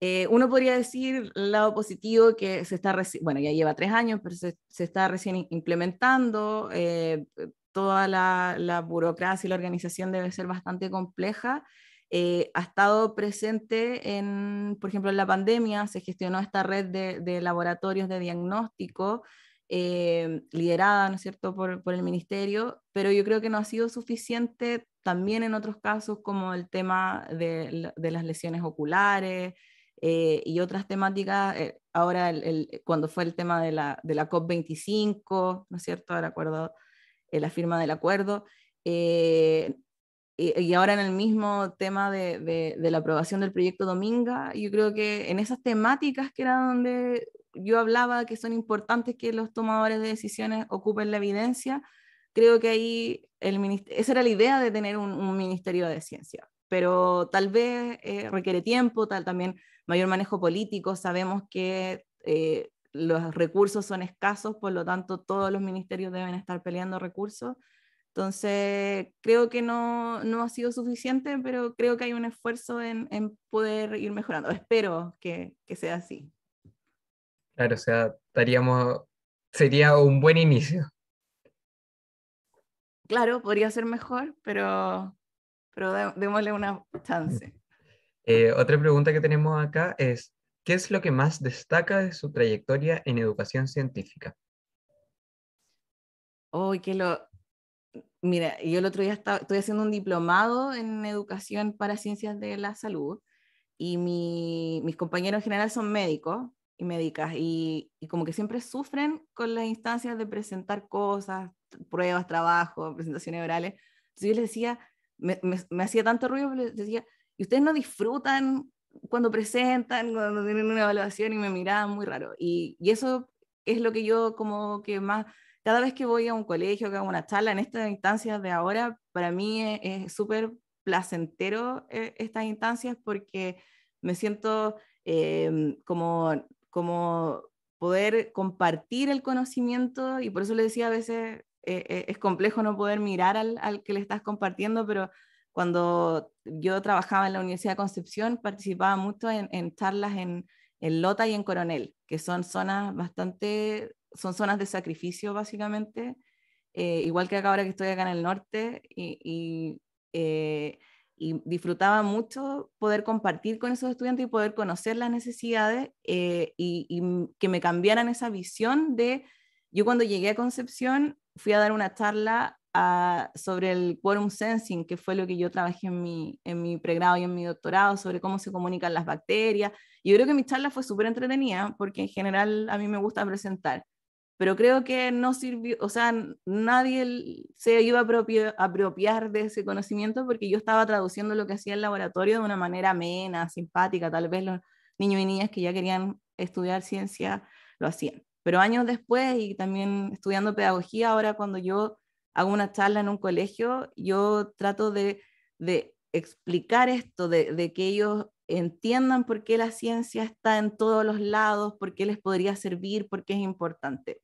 eh, uno podría decir el lado positivo que se está, bueno, ya lleva tres años, pero se, está recién implementando, eh, toda la, burocracia y la organización debe ser bastante compleja. Eh, ha estado presente en, por ejemplo, en la pandemia, se gestionó esta red de, laboratorios de diagnóstico liderada, ¿no es cierto?, por, por el ministerio, pero yo creo que no ha sido suficiente también en otros casos como el tema de, de las lesiones oculares, eh, y otras temáticas. Eh, ahora, cuando fue el tema de la, de la COP25, ¿no es cierto? Ahora acuerdo, eh, la firma del acuerdo. Y, ahora en el mismo tema de, de, la aprobación del proyecto Dominga, yo creo que en esas temáticas que era donde yo hablaba que son importantes que los tomadores de decisiones ocupen la evidencia, creo que ahí el esa era la idea de tener un, un ministerio de ciencia, pero tal vez requiere tiempo, tal también mayor manejo político, sabemos que eh, los recursos son escasos, por lo tanto todos los ministerios deben estar peleando recursos. Entonces, creo que no, no ha sido suficiente, pero creo que hay un esfuerzo en, en poder ir mejorando. Espero que, que sea así. Claro, o sea, estaríamos, sería un buen inicio. Claro, podría ser mejor, pero, pero démosle una chance. Eh, otra pregunta que tenemos acá es, ¿qué es lo que más destaca de su trayectoria en educación científica? Oh, que lo... Mira, yo el otro día estaba, estoy haciendo un diplomado en educación para ciencias de la salud y mi, mis compañeros en general son médicos y médicas y, como que siempre sufren con las instancias de presentar cosas, pruebas, trabajo, presentaciones orales. Entonces yo les decía, me hacía tanto ruido, les decía, y ustedes no disfrutan cuando presentan, cuando tienen una evaluación y me miran, muy raro. Y, eso es lo que yo como que más, cada vez que voy a un colegio, que hago una charla, en estas instancias de ahora, para mí e, es súper placentero eh, estas instancias porque me siento em, como, como poder compartir el conocimiento y por eso le decía a veces eh, eh, es complejo no poder mirar al, al que le estás compartiendo, pero cuando yo trabajaba en la Universidad de Concepción, participaba mucho en, charlas en, Lota y en Coronel, que son zonas bastante, son zonas de sacrificio básicamente, eh, igual que acá ahora que estoy acá en el norte, eh, y, disfrutaba mucho poder compartir con esos estudiantes y poder conocer las necesidades eh, y, y que me cambiaran esa visión de, yo cuando llegué a Concepción fui a dar una charla sobre el quorum sensing, que fue lo que yo trabajé en mi, en mi pregrado y en mi doctorado, sobre cómo se comunican las bacterias. Yo creo que mi charla fue súper entretenida, porque en general a mí me gusta presentar, pero creo que no sirvió, o sea, nadie se iba a apropiar de ese conocimiento porque yo estaba traduciendo lo que hacía el laboratorio de una manera amena, simpática, tal vez los niños y niñas que ya querían estudiar ciencia lo hacían. Pero años después y también estudiando pedagogía, ahora cuando yo hago una charla en un colegio, yo trato de, explicar esto, de, que ellos entiendan por qué la ciencia está en todos los lados, por qué les podría servir, por qué es importante.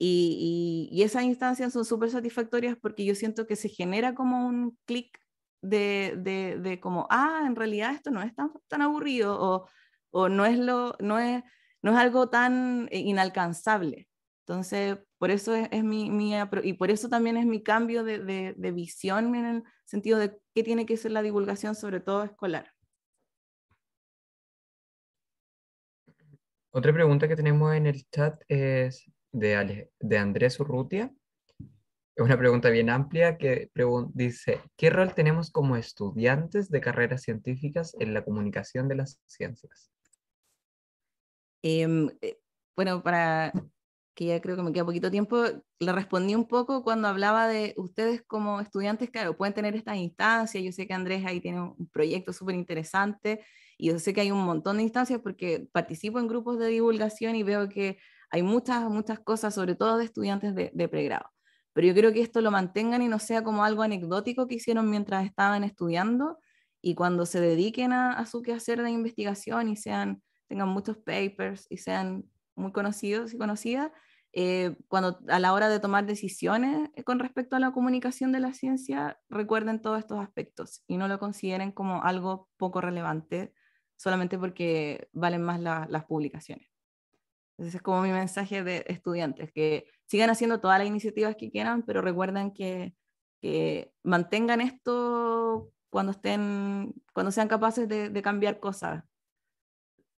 Y, esas instancias son súper satisfactorias porque yo siento que se genera como un clic de, como, ah, en realidad esto no es tan, aburrido o, no, es lo, no, es, no es algo tan eh, inalcanzable. Entonces, por eso es, mi, y por eso también es mi cambio de, visión en el sentido de qué tiene que ser la divulgación, sobre todo escolar. Otra pregunta que tenemos en el chat es de, de Andrés Urrutia. Es una pregunta bien amplia que dice, ¿qué rol tenemos como estudiantes de carreras científicas en la comunicación de las ciencias? Em, eh, bueno, para que ya creo que me queda poquito tiempo, le respondí un poco cuando hablaba de ustedes como estudiantes, claro, pueden tener estas instancias, yo sé que Andrés ahí tiene un proyecto súper interesante y yo sé que hay un montón de instancias porque participo en grupos de divulgación y veo que hay muchas, muchas cosas, sobre todo de estudiantes de, pregrado. Pero yo creo que esto lo mantengan y no sea como algo anecdótico que hicieron mientras estaban estudiando y cuando se dediquen a, a su quehacer de investigación y sean, tengan muchos papers y sean muy conocidos y conocidas, eh, cuando a la hora de tomar decisiones eh, con respecto a la comunicación de la ciencia, recuerden todos estos aspectos y no lo consideren como algo poco relevante solamente porque valen más las publicaciones. Ese es como mi mensaje de estudiantes, que sigan haciendo todas las iniciativas que quieran, pero recuerden que, mantengan esto cuando, estén, cuando sean capaces de cambiar cosas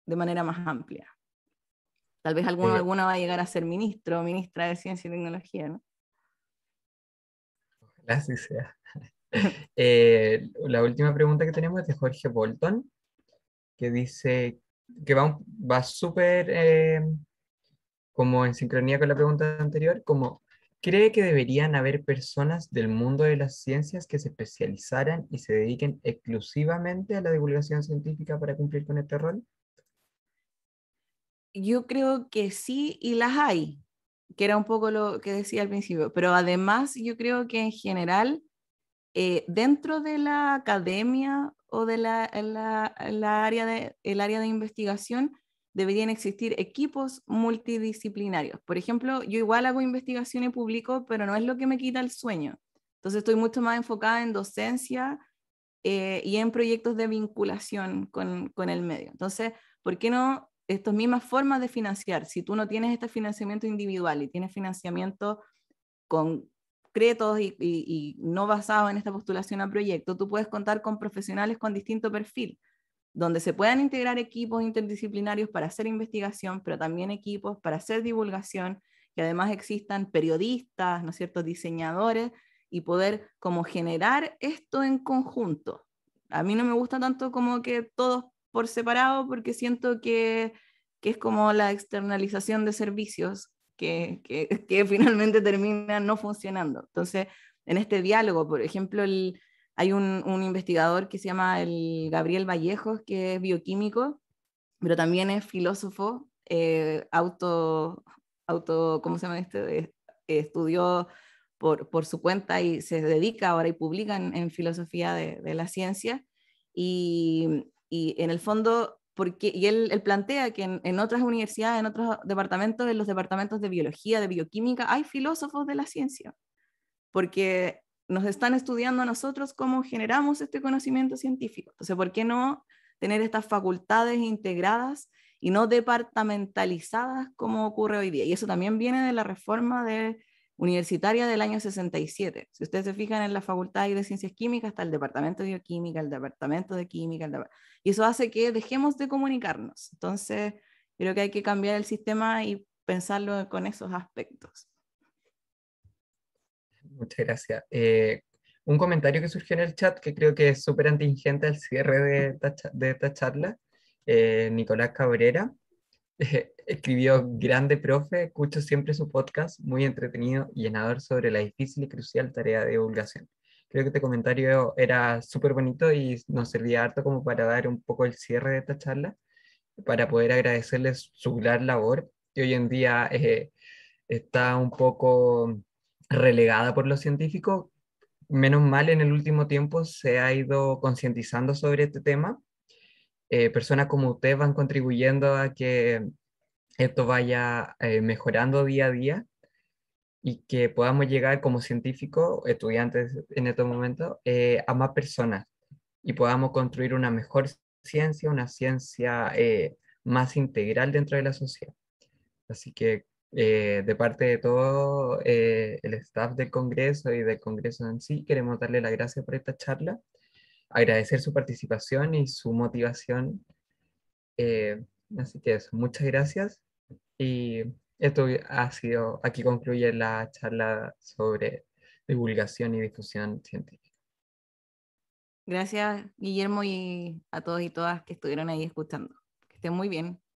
de manera más amplia. Tal vez alguno, alguna va a llegar a ser ministro o ministra de Ciencia y Tecnología, ¿no? Así sea. Eh, la última pregunta que tenemos es de Jorge Bolton, que dice que va, va súper eh, como en sincronía con la pregunta anterior, como ¿Cree que deberían haber personas del mundo de las ciencias que se especializaran y se dediquen exclusivamente a la divulgación científica para cumplir con este rol? yo creo que sí y las hay, que era un poco lo que decía al principio, pero además yo creo que en general, eh, dentro de la academia o de la, área de, el área de investigación, deberían existir equipos multidisciplinarios. Por ejemplo, yo igual hago investigación y publico, pero no es lo que me quita el sueño. Entonces estoy mucho más enfocada en docencia eh, y en proyectos de vinculación con, con el medio. Entonces, ¿por qué no estas mismas formas de financiar. Si tú no tienes este financiamiento individual y tienes financiamiento concreto y, y, no basado en esta postulación a proyecto, tú puedes contar con profesionales con distinto perfil, donde se puedan integrar equipos interdisciplinarios para hacer investigación, pero también equipos para hacer divulgación, que además existan periodistas, ¿no es diseñadores, y poder como generar esto en conjunto. A mí no me gusta tanto como que todos por separado porque siento que, es como la externalización de servicios que, finalmente termina no funcionando. Entonces, en este diálogo, por ejemplo, hay un, investigador que se llama el Gabriel Vallejos, que es bioquímico, pero también es filósofo, eh, auto, auto, ¿cómo se llama este? estudió por, su cuenta y se dedica ahora y publica en, filosofía de, de, la ciencia. Y, y en el fondo, porque, y él, plantea que en, en, otras universidades, en otros departamentos, en los departamentos de biología, de bioquímica, hay filósofos de la ciencia, porque nos están estudiando a nosotros cómo generamos este conocimiento científico. Entonces, ¿por qué no tener estas facultades integradas y no departamentalizadas como ocurre hoy día? Y eso también viene de la reforma de universitaria del año 67. Si ustedes se fijan en la facultad de ciencias químicas, está el departamento de bioquímica, el departamento de química, y eso hace que dejemos de comunicarnos. Entonces, creo que hay que cambiar el sistema y pensarlo con esos aspectos. Muchas gracias. Eh, un comentario que surgió en el chat que creo que es súper antingente al cierre de esta, de esta charla, eh, Nicolás Cabrera escribió Grande Profe, escucho siempre su podcast, muy entretenido y llenador sobre la difícil y crucial tarea de divulgación. Creo que este comentario era súper bonito y nos servía harto como para dar un poco el cierre de esta charla, para poder agradecerles su gran labor, que hoy en día eh, está un poco relegada por los científicos. Menos mal en el último tiempo se ha ido concientizando sobre este tema eh, personas como ustedes van contribuyendo a que esto vaya eh, mejorando día a día y que podamos llegar como científicos, estudiantes en estos momentos, eh, a más personas y podamos construir una mejor ciencia, una ciencia más integral dentro de la sociedad. Así que de parte de todo el staff del Congreso y del Congreso en sí, queremos darle las gracias por esta charla agradecer su participación y su motivación. Eh, así que eso, muchas gracias. Y esto ha sido, aquí concluye la charla sobre divulgación y difusión científica. Gracias, Guillermo, y a todos y todas que estuvieron ahí escuchando. Que estén muy bien.